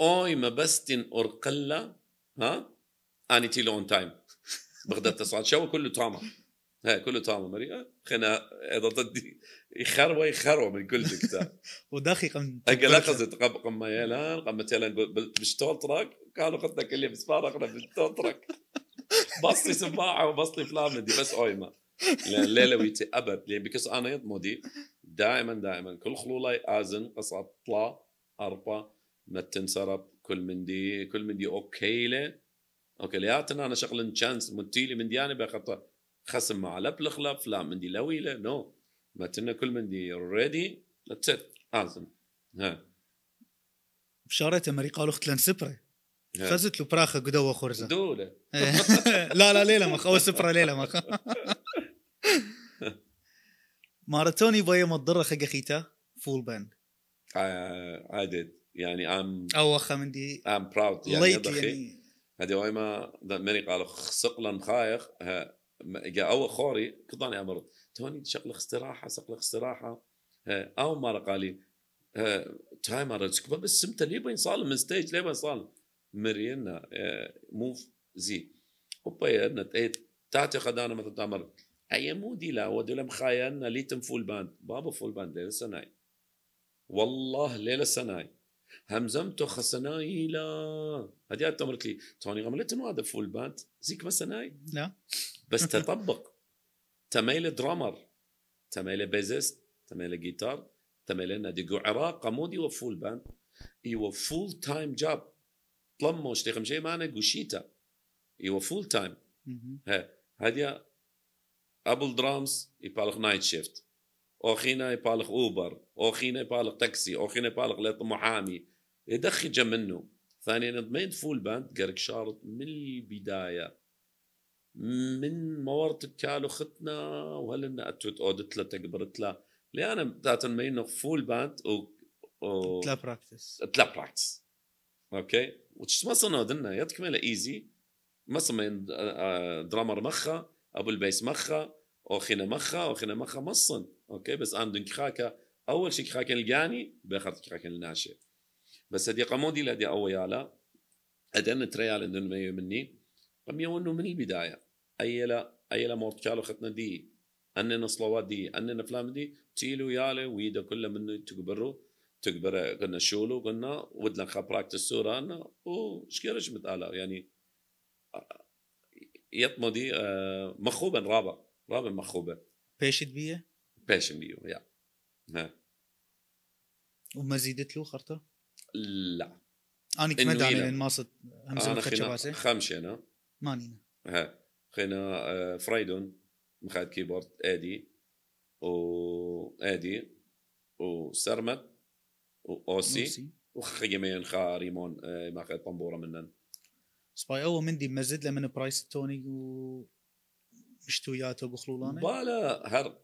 اوي ما بستن اورقلا ها اني تي لون تايم بغداد تصعد شو كله تاما ها كله تاما مري أه، خنا اذا ضدي يخروا يخروا من كل كتاب ودخي قم اقل اخذت قم قم يلان قم يلان بالشتول تراك قالوا خذنا كل سفارة اخذنا بالشتول تراك بصي صباعه وبصلي بدي بس اويما لان ليلويتي ابد لان بكس انا مودي دائما دائما كل خلولاي ازن قصة طلا اربا متن سرب كل مندي كل مندي اوكي لي اوكي لياتنا انا شغل تشانس متيلي مندي انا بخطا خصم مع لبلخ الخلاف لا مندي لويله نو متنا كل مندي ريدي ات ازن ها بشارة امريكا قالوا اخت خزت له براخه قدوه خرزه دوله لا لا ليله مخ او سفره ليله مخ ماراتوني بويا مضره خق خيتا فول باند عدد يعني ام اوخ من دي ام براود يعني يعني هذه واي ما مني قالوا خسقلا جا او خوري كضاني امر توني شغل استراحه شغل استراحه او مره قالي تاي مره بس سمت بين صالم من ستيج بين صالم مرينا موف زي Upajer na et tati khadana mata tamar. Ayamu لا wa dilam khayan na litim فول باند بابا فول باند ليلة سناي والله ليلة سناي همزمته خسناي لا هذه تمرت لي توني غملت انه هذا فول باند زيك ما سناي لا بس تطبق تميل درامر تميل بيزست تميل جيتار تميله نادي عراق مودي وفول باند ايوه فول تايم جاب تلمه واشتغل مشي معنا جوشيتا ايوا فول تايم هاديا ابل درامز يبالغ نايت شيفت اوخينا يبالغ اوبر اوخينا يبالغ تاكسي اوخينا يبالغ محامي يدخي جا منه ثانيا نضمين فول باند قالك شارط من البدايه من مورت كالو ختنا وهل ان اتوت اودت لا تقبرت لا لي انا بدات فول باند و, و... تلا براكتس تلا براكتس اوكي وتش ما صنع دنا يتكمل ايزي ما صنع آه، آه، درامر مخا ابو البيس مخا اوخينا مخا اوخينا مخا مصن اوكي بس انا دن كراكا اول شيء كخاكا الجاني باخر كخاكا الناشئ بس هدي قمودي لدي او يالا ادن تريال اندن مني قم يونو من البدايه ايلا ايلا مورت كالو ختنا دي اننا صلوات دي اننا فلام دي تيلو يالا ويدا كله منه تقبروا تكبر قلنا شولو قلنا ودنا خبراك وش وشكيرش متألا يعني يطمدي آه، مخوبا رابع رابع مخوبا باشت بيه؟ باشن بيه يا ها وما زيدت له خرطة؟ لا أنا كما دعمل ماصد همسة أنا خمسة أنا مانينا ها خينا آه، فريدون مخاد كيبورد آدي و آدي وسرمت واوسي وخيمين خا ريمون آه، ماخذ طنبوره منن سباي اول مندي مزد له من برايس توني ومشتويات بخلولانه بالا هر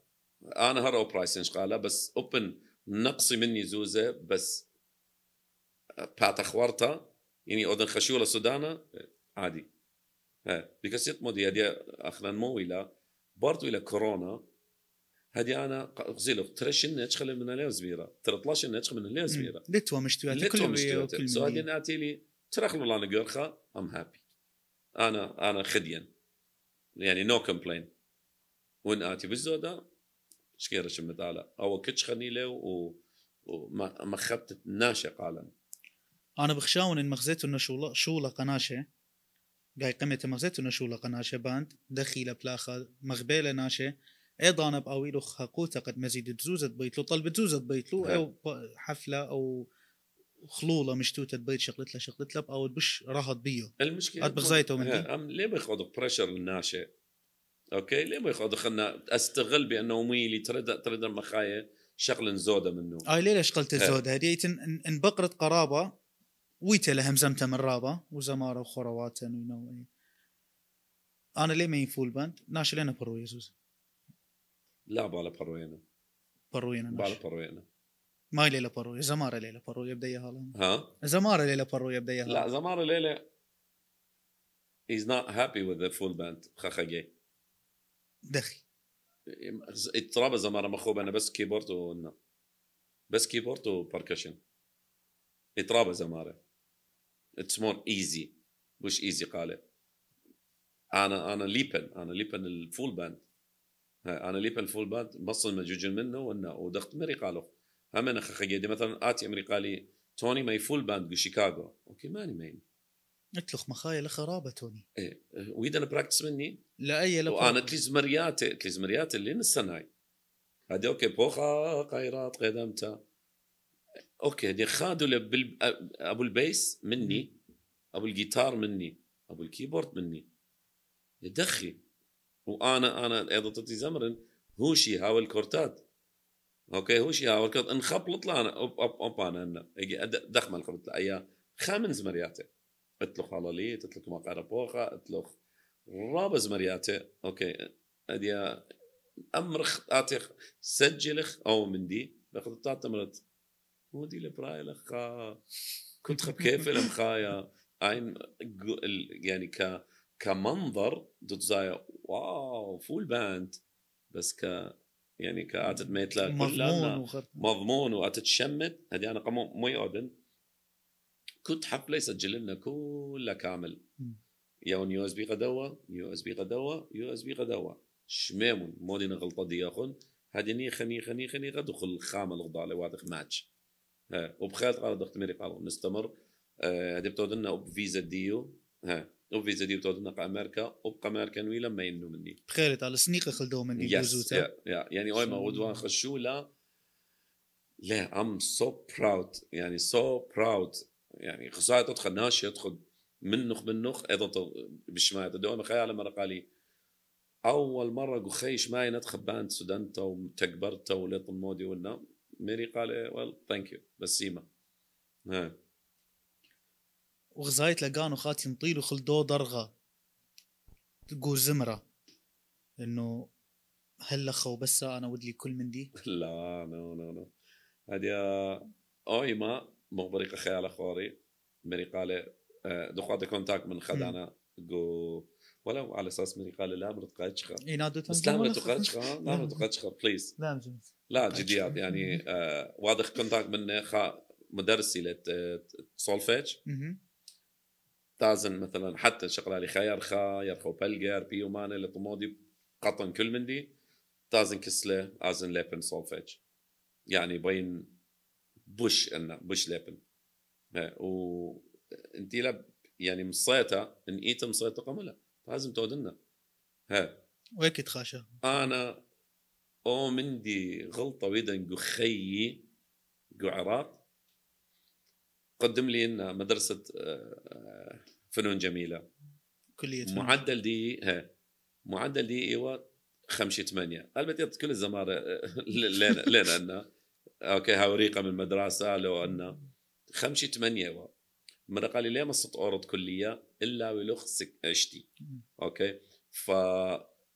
انا هر برايس انش قاله بس اوبن نقصي مني زوزه بس آه، بات خوارتا يعني اودن خشيو لسودانا عادي ها بيكسيت مودي هدي اخلا مو الى برضو الى كورونا هذه انا غزيلو ترش شنا خلي من لي زبيره ترى طلاش شنا تخلى من ليه زبيره لتوا مشتوات لتوا مشتوات سو هذه ناتي لي ترى خلو انا قرخه ام هابي انا انا خديا يعني نو كومبلين وين اتي بالزوده شكيرة شمت على او كتش خني له وما ما خدت ناشي انا بخشاون ان مخزيتو انه شولا شولا قناشه جاي قمت مخزيتو انه شولا قناشه باند دخيله بلاخه مغبيله ناشه ايضا بقوي له خاقوته قد مزيد بزوزة له طلب بزوزة له او حفله او خلوله مشتوته بيت شغلت له شغلت له او بش رهض بيه المشكله قد بغزيته من أم ليه بياخذ بريشر الناشئ اوكي ليه بياخذ خلنا استغل بانه ميلي ترد ترد المخايا شغل زوده منه اي آه، ليه شغلت الزوده ان انبقرت قرابه ويته لهم زمته من رابه وزماره وخرواته انا ليه ما ينفول بند ناشي لنا برو يسوس لا بالا باروينا باروينا بالا باروينا ما ليلة بارويا زماره ليلة بارويا يبدا اياها ها زماره ليلة بارويا يبدا اياها لا زماره ليلة he's not happy with the full band جي دخي اضطراب زماره مخوب انا بس كيبورد و بس كيبورد وبركشن اضطراب زماره it's more easy مش easy قال انا انا ليبن انا ليبن الفول باند انا ليب الفول باد بصل ما منه ونا ودخت مري قالو هم انا خخيدي مثلا اتي امريكا لي توني ماي فول باند بشيكاغو اوكي ماني ماي اتلخ مخايا لخرابه توني ايه ويد انا براكتس مني لا اي لا وانا تليز مرياتي تليز مرياتي اللي نسناي هادي اوكي بوخا قيرات قدمتا اوكي هادي خادوا ابو البيس مني ابو الجيتار مني ابو الكيبورد مني يا دخي وانا انا ايضا تطي زمرن هوشي هاو الكورتات اوكي هوشي هاو الكورتات انخبلط لانا اوب اوب اوب انا انا دخمه الخبط ايا خامنز مرياته اتلخ على لي تتلخ ما قرا بوخا اتلخ رابز مرياته اوكي اديا امرخ اتخ سجلخ او من دي لخططات تمرت ودي دي لبراي لخا كنت خب كيف لمخايا عين يعني ك كمنظر دوت زايا واو فول باند بس ك يعني كاتت ميتلا مضمون مضمون واتتشمت هذه انا قمو مي اودن كنت حفله يسجل لنا كله كامل يون يو اس بي غدوة يو اس بي غدوة يو اس بي غدوة شميمون مودينا غلطة دياخون هاديني خني خني خني غدخل الخامة الغضالة واضح ماتش وبخيط قال دخت ميري قالوا نستمر هادي آه، بتودنا فيزا ديو ها او فيزا ديال تعود امريكا ماركه وبقى ماركه نوي لما ينو مني بخير على سنيقه خلدو مني يس يا يعني اوي ما غدوه خشو لا لا ام سو براود يعني سو براود يعني خصها تدخل ناشي تدخل منخ منخ ايضا بالشماية تدعون خيال لما لي اول مره قخي شماية ندخبان سودان تو تكبرت وليط المودي ولنا ميري قال ويل ثانك يو بسيمه ها وغزايت لقانو خات نطيل وخلدو درغة تقول زمرة انه هلا خو بس انا ودلي كل من دي لا نو نو نو هادي اوي مو بريقة خيال اخوري مري قال آه، دخوات كونتاك من خدانا جو ولو على اساس مري قال لا مرت قاتشخا اي نادو بس لا مرت قاتشخا آه، لا مرت قاتشخا بليز لا جديات يعني آه، واضح كونتاك منه خا مدرسي لت سولفيتش تازن مثلا حتى شغله خيار خيرخا يرخو بلجر بيو ماني لطمودي قطن كل من دي تازن كسله ازن ليبن سولفيج يعني بين بوش ان بوش ليبن و انت لب يعني مصيته ان ايت مصيته قمله لازم تودنا ها ويك تخاشى انا او مندي غلطه ويدا خيي قعراط قدم لي لنا مدرسه آه، فنون جميله كليه فنون. معدل دي ها معدل دي ايوا 5 8 البته كل الزماره لنا لنا لنا اوكي وريقة من المدرسه لو ان 5 8 ايوا مره قال لي ليه ما صرت اورد كليه الا ولخ اشتي اوكي ف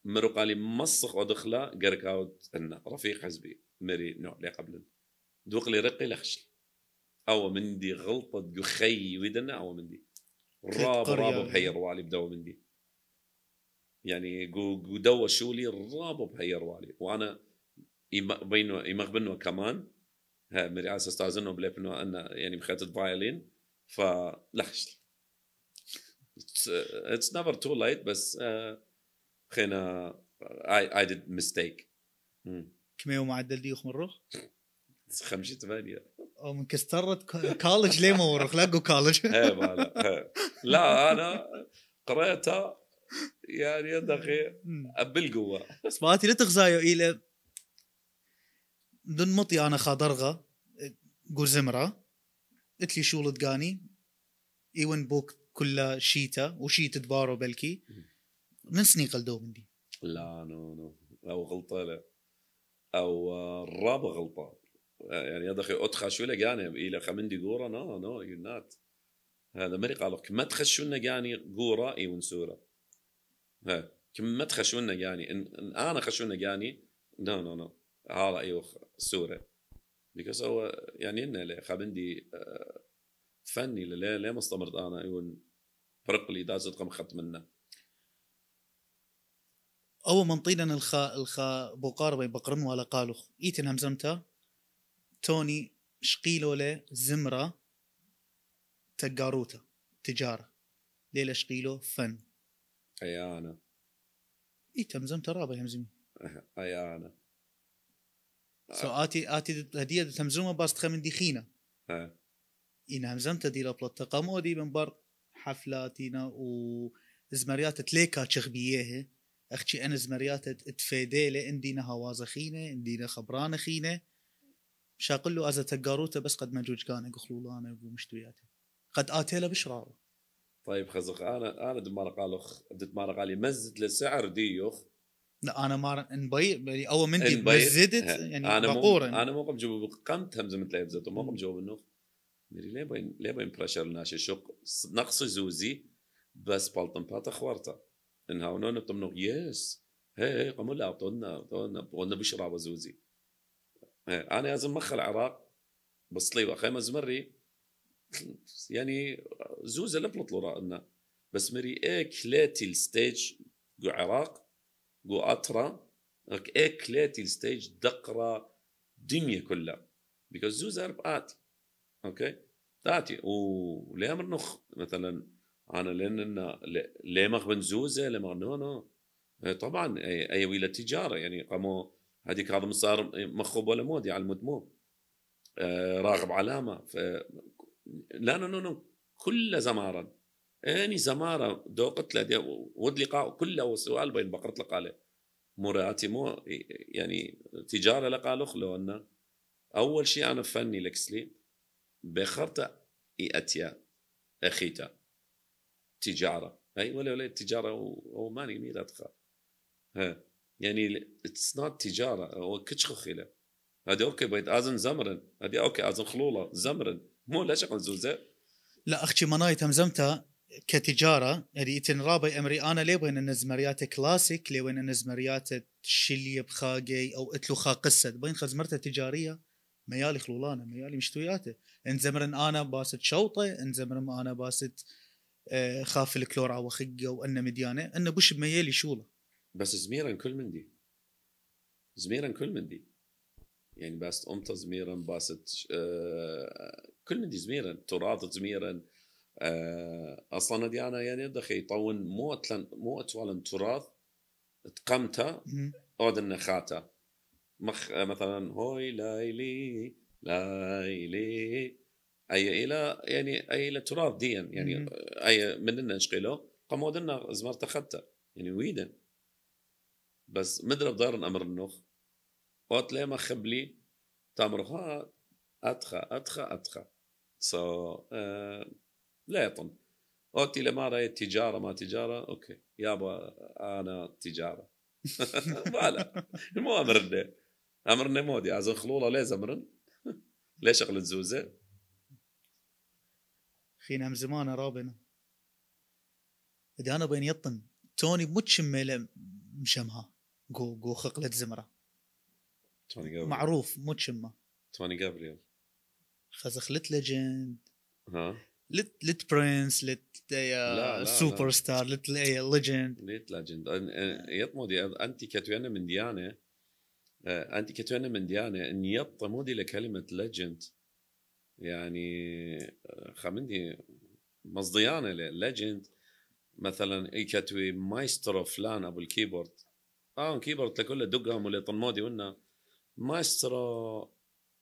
مرة قال لي مصخ ودخله قرك اوت عندنا رفيق حزبي مري نوع لي قبل دوق لي رقي لخشي او مندي غلطه دخي ودنا او مندي الراب الراب بحي الروالي بدو مندي يعني قدو شولي الراب بحي الروالي وانا بينو يمغبنو كمان ها مري اساس تازنو بلبنو انا يعني بخيطة فايلين فلحش uh، it's never too late بس آه، خينا I, I did mistake كم يوم معدل ديوخ مرة؟ خمسة ثمانية ومن كسترت كولج ليه ما ورخ لقوا كولج لا إيه، إيه. لا انا قريتها يعني يا اخي بالقوه بس مالتي لا تغزايو الى دون مطي انا خادرغه قول زمره قلت لي شو لدقاني ايون بوك كلها شيتا وشيت دبارو بلكي نسني قلدو مني لا نو نو او غلطه لا او الراب آه، غلطان يعني يا دخي لك يعني الى خمندي غورا نو نو يو نات هذا مري قالك ما تخشوا لنا يعني غورا اي ونسورا ها كم ما تخشوا لنا يعني ان انا خشوا لنا يعني نو نو نو هذا اي سوره بيكوز هو يعني انه خابندي آه، فني ليه ليه ما استمرت انا ايون برقلي داز قم خط منه او منطينا الخا الخا بقارب بقرن ولا قالوا ايتن همزمتا توني شقيلو له زمرة تجاروته تجارة ليلة شقيلو فن أيانا إي تمزم ترابة همزمي أيانا سو آتي آتي هدية تمزمة باس تخمن دي خينا أه. اي نعم همزم تدي لبلط دي من بر حفلاتنا و زمريات تليكا تشغبيه اختي انا زمريات تفيدي لي عندنا هوازة خينه عندنا خبرانه خينه شاقل له از تقاروته بس قد مجوج كان قخلولانه ومشتوياته قد اتيله بشراره طيب خزق انا انا دمار قالوا دت مار قال مزد للسعر ديوخ لا انا ما نبيع يعني او مندي مزدت يعني انا مو انا مو قم جوب قمت همزه مثل يبزت مو قم جوب انه ميري ليه بين ليه بين بريشر ناشي شق نقص زوزي بس بالطن بات اخوارته انها ونون بتمنو يس هي هي قمو لا بتونا بتونا بتونا بشرا وزوزي إيه، انا لازم مخ العراق طيب اخي زمري يعني زوزة لبلط لنا بس مري ايه كلاتي الستيج جو عراق جو اترا ايه كلاتي الستيج دقرة دنيا كلها بيكوز زوزة ربقات اوكي تاتي وليه نخ مثلا انا لان لنا ليه مخ زوزة ليه مخ نو نو إيه، طبعا إيه، اي ويلا تجارة يعني قاموا هذيك هذا صار مخوب ولا مود يعني المدمو آه راغب علامه ف لا نو نو نو كل زمارا اني زماره دوقت لدي ود لقاء كله سؤال بين بقرت لقاله مراتي مو يعني تجاره لقى لخلو أن اول شيء انا فني لكسلي بخرطة اتيا اخيتا تجاره اي ولا ولا تجاره وماني ميلا تخاف ها يعني اتس نوت تجاره هو كتش خخيله هذا اوكي بيت ازن زمرن هذه اوكي ازن خلوله زمرن مو لا شغل زوزه لا اختي مناي همزمتها كتجاره يعني رابي امري انا ليه بين النزمريات كلاسيك ليه بين النزمريات شلي بخاقي او اتلو قصه بين خزمرته تجاريه ميالي خلولانه ميالي مشتوياته انزمرن انا باست شوطه انزمرن انا باست آه، خاف الكلور عوخقه وانه مديانه انه بوش بميالي شوله بس زميرا كل مندي زميرا كل مندي يعني باست امتا زميرا باست آه كل مندي زميرا تراث زميرا آه اصلا دي انا يعني دخي طون مو مو اتوالن تراث تقمتا اودن خاتا مخ مثلا هوي لايلي لايلي اي الى يعني اي الى تراث ديا يعني اي مننا نشقله قمودنا زمرت خاتا يعني ويدن بس مضرب دار امر النخ وقت ما خبلي ها اتخا اتخا اتخا سو لا يطن اوتي لما رايت تجاره ما تجاره اوكي يابا انا تجاره بلا مو امرنا امرنا مودي عايزين خلوله ليه زمرن ليش شغله زوزه خينا من زمان رابنا اذا انا بين يطن توني مو تشمه مشمها جو جو خقلة زمرة توني جابريل معروف مو تشمه توني جابريل خزخلت ليجند ها لت لت برنس لت آه، سوبر ستار لت آه، ليجند لت ليجند يط مودي انت كتوينا من ديانه آه، انت كتوينا من ديانه ان يط مودي لكلمه ليجند يعني خمندي مصديانه ليجند مثلا اي كتوي مايسترو فلان ابو الكيبورد اه كيبورد لكل دقهم ولا مودي ولنا مايسترو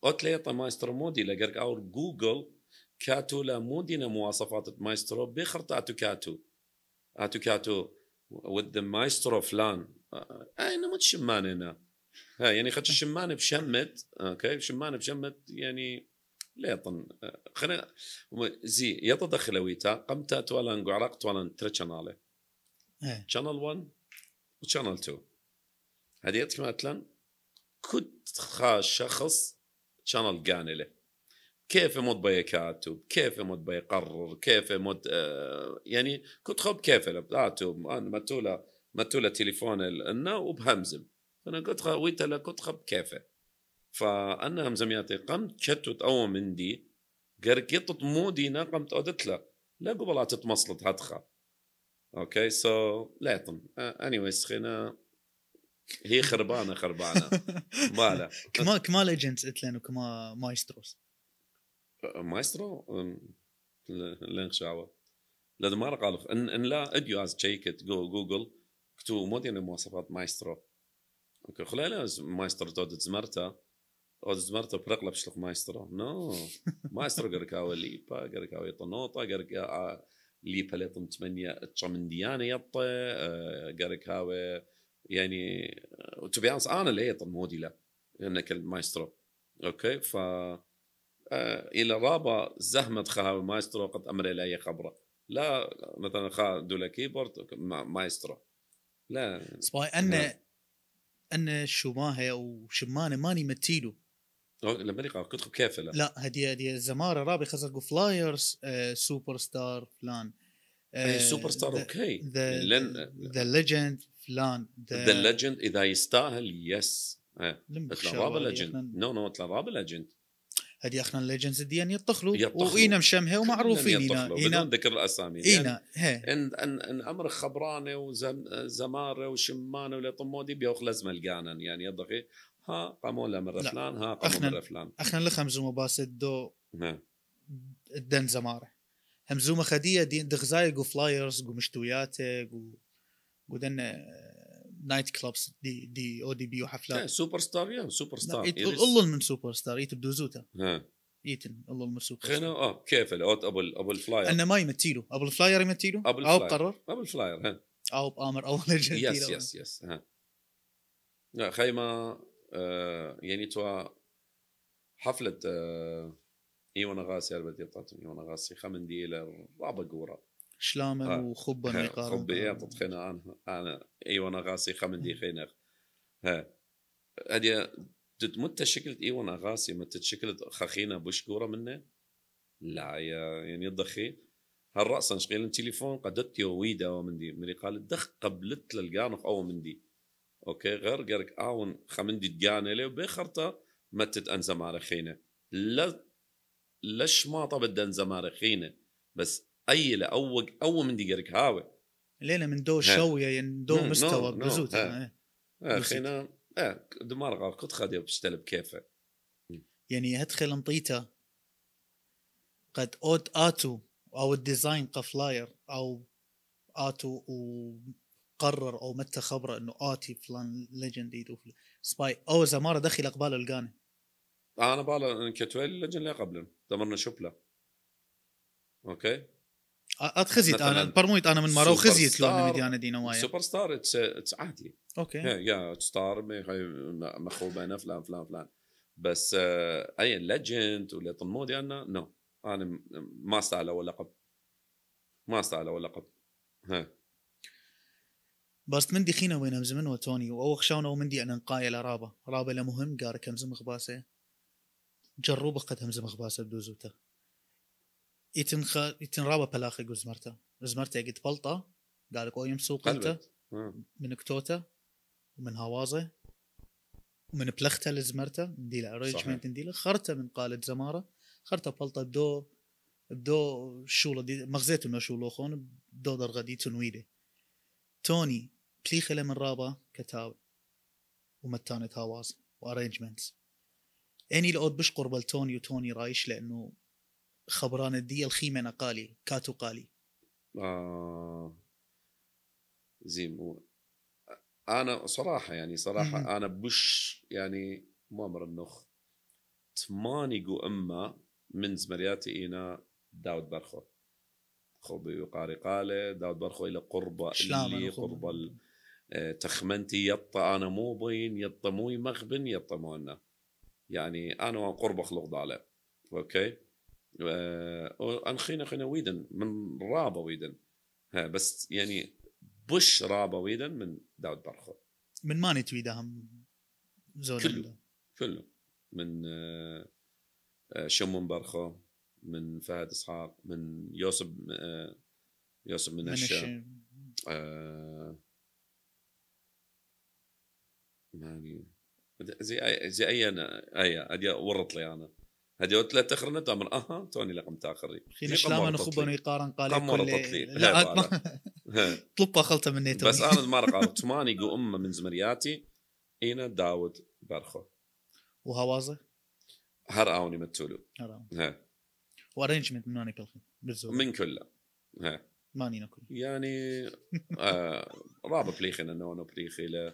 اوتليطا مايسترو مودي لقرك أور جوجل كاتو لا مودينا مواصفات مايسترو اتو كاتو اتو كاتو ود مايسترو فلان اي آه، انا ما تشمان هنا يعني خدش شمان بشمت اوكي شمان بشمت يعني ليطن آه، خلينا زي يطا دخلويتا ويتا قمت قعرق توالان تري شانالي شانل 1 وشانل 2 هديت مثلا كنت خاش شخص شانل قاني له كيف مود بيا كاتب كيف مود بيقرر كيف مود آه يعني كنت خب كيف كاتب انا متولا متولا تليفون النا وبهمزم انا قلت خب ويت كنت خب كيف فانا همزمياتي قمت شتت اول من دي مودي نا قمت قلت له لا قبل تتمصلت هدخل اوكي سو لاطم اني وايز خينا هي خربانه خربانه ماله كما كما ليجندز اتلن وكما مايستروس مايسترو لين شاوه لازم ما قالوا ان ان لا اديو از تشيكت جو جوجل كتو دي مواصفات مايسترو اوكي خلاله مايسترو تود زمرتا او زمرتا برقلا بشلق مايسترو نو مايسترو با ليبا قرقاوة طنوطة قرقاوة ليبا 8 ثمانية تشمنديانة يطة قرقاوة يعني تو آه، بي انا لقيت الموديله هناك المايسترو اوكي ف آه، الى رابا زهمت خا المايسترو قد امر لا خبره لا مثلا خا دولا كيبورد مايسترو لا سباي ان نعم. ان او شمانه ماني متيلو لما لقى كتب كيف لا هدي هدي زماره رابي خسر فلايرز سوبر ستار فلان سوبر آه، ستار إيه، اوكي ذا ليجند فلان ذا ليجند اذا يستاهل يس تلافابا ليجند نو نو تلافابا ليجند هذي اخنا الليجندز ديان يطخلوا واينا مشمهه ومعروفين هنا بدون ذكر الاسامي اينا يعني ان ان ان امر خبرانه وزماره وشمانه طمودي بيوخ لازم القانا يعني يضخي ها قاموا له مره فلان ها قاموا مره فلان اخنا لخمزومه باس دو الدن زماره همزومه خديه دين دغزايق وفلايرز ومشتوياتك و وذن نايت آه، كلوبس دي دي او دي بي وحفلات سوبر إيه، ستار يا سوبر ستار يظل من سوبر ستار يت بدوزوته يتن والله المسوق خنا اه كيف الاوت ابو ابو الفلاير انا ما يمثيله ابل فلاير يمثيله ابل او قرر ابو الفلاير ها او بامر او ليجند يس يس يس ها لا خيمة آه، يعني توا حفلة ايوان آه، ايوانا غاسي بدي طاتن ايوان غاسي خمن ديلر رابع قورة شلامن آه. وخبا نقارن خبي ايه تطخينا عنها انا ايوانا غاسي خمن دي خينر ها هدي تتمت شكلت ايوانا غاسي ما تتشكلت خخينا بشكوره منه لا يا يعني الضخي هالرأس شقيل التليفون قدت ويدا ومن دي مري قال الدخ قبلت للقانق او من دي اوكي غير قالك اون آه، خمندي تقانه لي وبخرطه ما تتأنزم على خينه لا لش ما طب الدنزم على خينه بس اي لا أو من ديقرك هاوي لينا من دو شويه يعني دو مستوى بزوت خينا اه دمار كنت خادي بستلب كيفه يعني هتخل انطيتا قد اوت اتو او الديزاين قفلاير او اتو وقرر او متى خبره انه اتي فلان ليجند يدو سباي او زماره دخل اقباله القاني انا بالا كتويل ليجند قبل دمرنا شبله اوكي اتخزيت انا برمويت انا من مره وخزيت لو ديانا دينا وايد سوبر ستار اتس عادي اوكي يا ستار مخوبه انا فلان فلان فلان بس آه، اي ليجند ولا طمو ديالنا نو انا ما استاهل اول لقب ما استاهل اول لقب ها بس مندي خينا وين زمن وتوني واوخ شاون او دي انا قايل رابه رابا له مهم قارك همزم غباسه جربوا قد زم خباسه بدوزوته يتنخ يتنرابا بلاخ يقول زمرته وزمرته زمرته قد بلطه قال لك ويم سوق انت من كتوته ومن هوازه ومن بلخته لزمرته ريج من نديله خرته من قالت زماره خرته بلطه بدو بدو شولة دي مغزيت انه شولو خون درغه دي تنويده توني بليخله من رابا كتاب ومتانة هواز وارينجمنتس اني الاود بش قرب توني وتوني رايش لانه خبران الدي الخيمة نقالي كاتو قالي آه زين انا صراحه يعني صراحه مم. انا بش يعني ما النخ تماني قو اما من زمرياتي انا داود برخو خب يقاري قاله داود برخو الى قربه اللي قربه آه، تخمنتي يطا انا مو بين يطا موي مغبن يطا مونا يعني انا قربه خلق ضاله اوكي آه، انخينا خينا خينا ويدن من رابا ويدن ها بس يعني بوش رابا ويدن من داود برخو من ماني تويدا هم زول كله كله من آه، شمون برخو من فهد اسحاق من يوسف آه، يوسف من, من الشام آه ماني زي اي زي اي انا اي ورط لي انا هذه قلت له تاخرنا تامر اها توني لقم تاخري خينا شلاما خبن يقارن قال قمر تطليل لا طلبها خلطه من نيتو بس انا المرقه عثماني قو امه من زمرياتي اينا داود برخو وهوازه هر اوني متولو هر اوني من ماني بلخن بالزوج من كله ها ماني ناكل يعني آه رابع نونو بليخي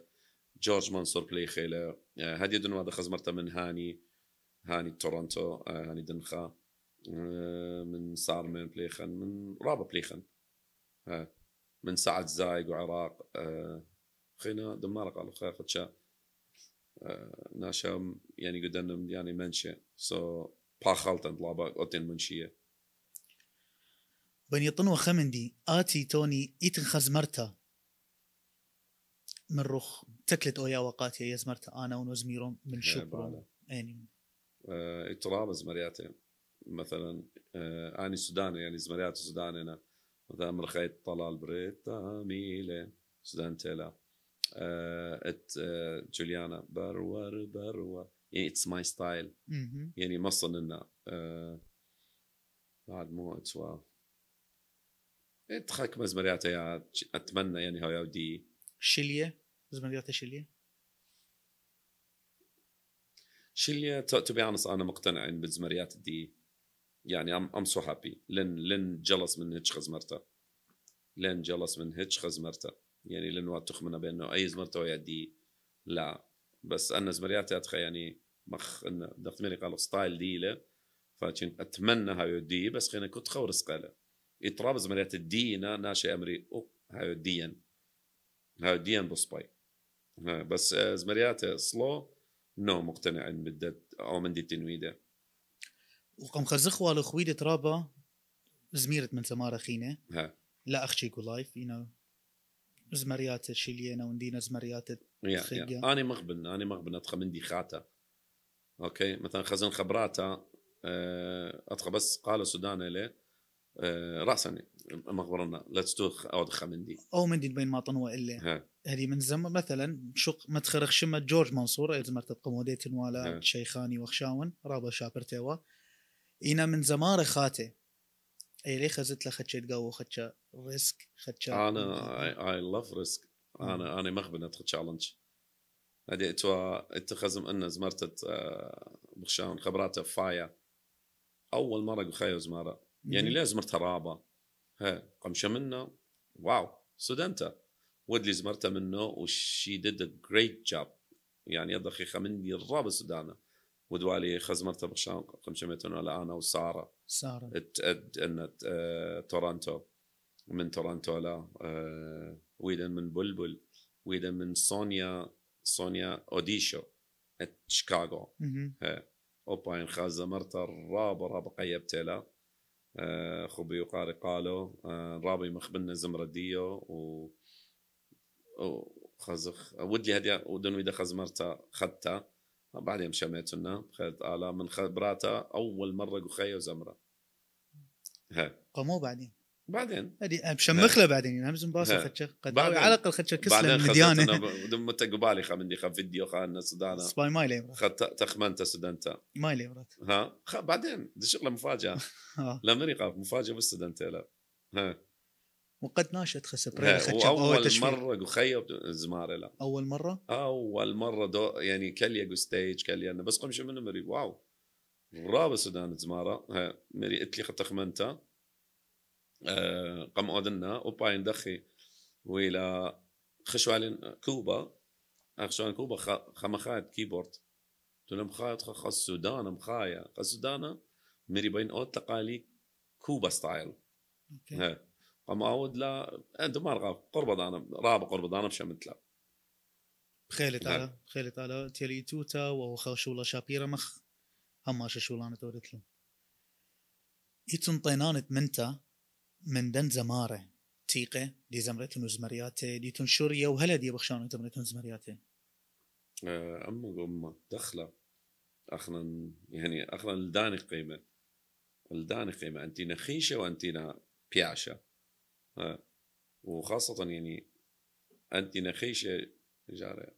جورج منصور بليخي آه، هذه دون هذا خزمرته من هاني هاني تورونتو آه، هاني دنخا آه، من صار من بليخن من رابا بليخن آه، من سعد زايق وعراق خينا دمارة قالوا خير خدشا ناشا يعني قدنا يعني منشي سو با باخلتن لابا اوتين منشيه بني طنوة خمندي آتي توني إيتن خزمرتا من روخ تكلت أويا وقاتي يزمرتا أنا ونوزميرون من شكرون يعني آه، اضطراب زمرياته مثلا آه، اني سوداني يعني زمريات انا مثلا مرخيت طلال بريت ميلي سودان تيلا آه، ات جوليانا برور برور يعني اتس ماي ستايل يعني مصن لنا بعد مو اتوا اتخك مزمرياته اتمنى يعني هاي ودي شليه زمرياته شليه شيليا تو بي انس انا مقتنع ان بالزمريات دي يعني ام ام سو هابي لن لن جلس من هيتش خزمرته لن جلس من هيتش خزمرته يعني لن واتخ بانه اي زمرته ويا دي لا بس انا زمريات اتخ يعني مخ ان دخت ميري قالوا ستايل ديله فاتشين اتمنى هاي دي بس خلينا كنت خورس قاله يتراب زمريات الدينا ناشي امري او هاي ديان هاي ديان باي بس آه، زمريات سلو آه، نو مقتنع ان بدت او مندي التنويده وقام خزخوا لخويدة ترابا زميرة من سمارة خينة ها لا اخشي لايف يو نو زمريات شيلينا وندينا زمريات يا انا اني مغبن اني مغبن من مندي خاتا اوكي مثلا خزن خبراتا اتخا آه، بس قال سودان له آه، راسا مغبرنا لا تستوخ او دخا مندي او مندي بين ما طنوا الا هذه من زم مثلا شق مدخل خشمة جورج منصور ازمر قموديت ولا شيخاني وخشاون رابا شابر تيوا اينا من زمار خاتي اي لي خزت لخدش تقاو خدش ريسك خدش انا اي لاف ريسك انا انا مغبنه تخد تشالنج هذه تو اتخزم ان زمرت آه، بخشاون خبراته فايا اول مره خايو زماره يعني لازم زمرت ها قمشه منه واو صدمته ودلي زمرته منه وشي ديد ا جريت جاب يعني دقيقه مني الراب السودانه ودوالي خزمرته بخشان قمشمتنا على انا وساره ساره ان آه، تورنتو من تورنتو لا آه، ويدا من بلبل ويدا من سونيا سونيا اوديشو شيكاغو اوباين خازمرته الراب راب قيبتها آه، خبي وقاري قالو آه، رابي مخبلنا زمرة ديو و خزخ ودي هدي ودن ويدا خزمرتا خدتا بعدين شميتنا خذت آلا من خبراتا أول مرة قخية وزمرة ها قمو بعدين بعدين هذه مشمخ إيه. له بعدين ينهمز يعني باصه إيه. خدشه قد على الاقل خدشه كسله من مديانه دمت قبالي خا مني خا فيديو خا سدانا سباي ماي لي خدت تخمنت سدنتا ماي لي ها خا بعدين دي شغله مفاجاه آه. لا مني مفاجاه بس سدنتا ها وقد ناشط خسبري اول مره خيب زماري لا اول مره اول مره دو يعني كليا ستيج كليا بس قمش منه مري واو رابس سودان زماره مري قلت لي خا تخمنتا آه، قم اودنا اوبا يندخي خشوا خشوالن كوبا خشوالن كوبا خمخات كيبورد تولم خات خاص السودان مخايا خاص السودان مري بين اوت تقالي كوبا ستايل اوكي قم اود لا انت ما رغب قربض انا راب دانا مش بشمتلا بخيلت نعم. على بخيلت على تيلي توتا وخشولا شابيرا مخ هما ششولانة لهم يتن طينانة منتا من دن زماره تيقه دي زمرتن نزمرياتي دي تنشوريا وهلا دي بخشان زمرتن نزمرياتي اما اه، قمة دخله اخنا يعني اخنا لداني قيمه لداني قيمه انتينا خيشه وانتينا بياشه وخاصه يعني انتينا خيشه جاره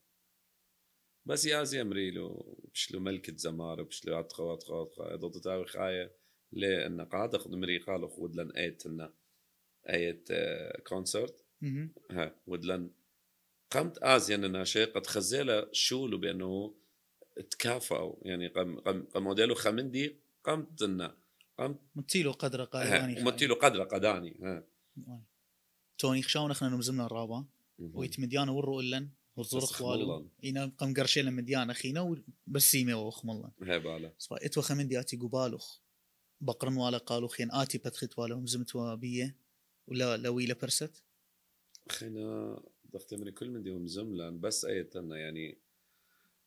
بس يا زي امريلو بشلو ملكة زمارة بشلو عتقة وعتقة وعتقة إذا تاوي خاية لان قاعد اخذ خدمري قالوا ودلن ايت لنا ايت كونسرت ها ودلن قمت ازيا شيء قد خزيلة شولو بانه تكافئوا يعني قم قم قم موديلو خمندي قمت لنا قمت متيلو قدر قداني متيلو قدر قداني ها توني خشاو احنا نمزمنا الرابع ويتمديانا ورو اللن وزور خوالو اينا قم قرشيلا مديانا خينا بس سيمي واخ الله هي بالا اتوخا من اتي قبالوخ بقرن والا قالو خين آتي بتخت والا مزمت وابية ولا لويلة برست خينا ضغط من كل من ديهم زملان بس ايتنا يعني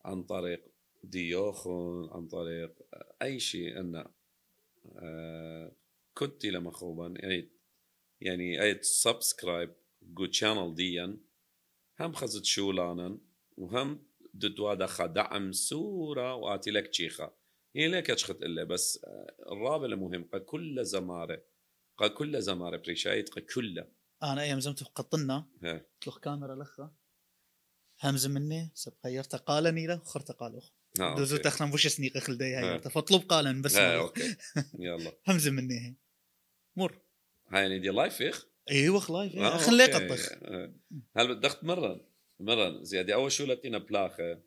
عن طريق ديوخن عن طريق اي شيء ان آه، كنت لما خوبا يعني يعني ايت سبسكرايب جو شانل ديا هم خزت شولانا وهم دتوا دخا دعم سوره واتي لك شيخه هي إيه، ليك شخت الا بس آه، الرابع المهم قا كل زماره قا كل زماره بريشايت قا كله انا ايام زمت قطنا تلخ كاميرا لخا همز مني سب غيرت قالني له خرت قال اخ آه، دوزو تخلن بوش سنيق خلدي داي هاي فطلب قال بس ها اوكي يلا همز مني هي مر هاي يعني دي لايف اخ ايوه لايف خليت الطخ هل بدك تمرن مرن زيادة اول شو لاتينا بلاخه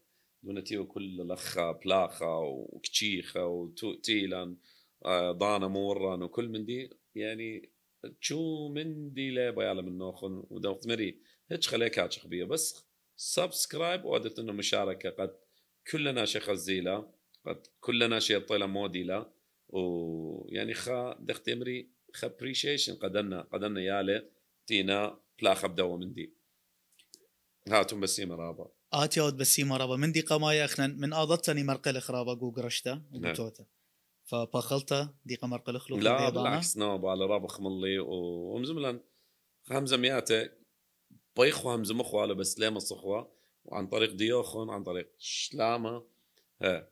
تيو كل لخا بلاخا وكتشيخا وتيلان آه، ضانا موران وكل من دي يعني تشو من دي لا بيالا من نوخن ودوخت مري هيك خليك عاشق بيه بس سبسكرايب وادت انه مشاركه قد كلنا شيخ الزيله قد كلنا شي طيلة موديلا ويعني خا دخت امري خا ابريشيشن قدرنا قدرنا يالي تينا بلاخه بدوا من دي هاتم بس مرابا آتي أود بسيما رابا دي قماية أخنا من آضتني مرقل إخرابا قو قرشتا وقتوتا نعم. فبخلتا دي قل الخلوق لا بالعكس نو على رابا خملي ومزملن خمزة مئاتي بيخوا همزم على بس ليما صخوة وعن طريق ديوخون عن طريق شلامة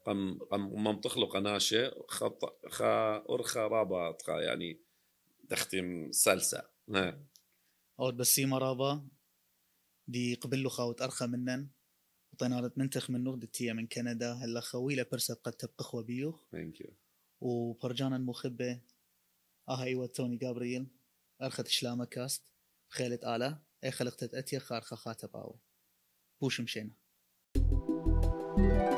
قم قم مم تخلق ناشة خط خا أرخا رابا يعني تختم سلسة ها أود بسيما رابا دي قبل له خاوت أرخى منن وطينارة منتخ من نور دتية من كندا هلا خوي لبرسة قد تبقى خوا بيو ثانك يو وبرجانا المخبة اه ايوة توني جابرييل ارخت شلامة كاست خيلت آلة اي إيه خلقت اتيا خارخة خاتب آوي بوش مشينا thank you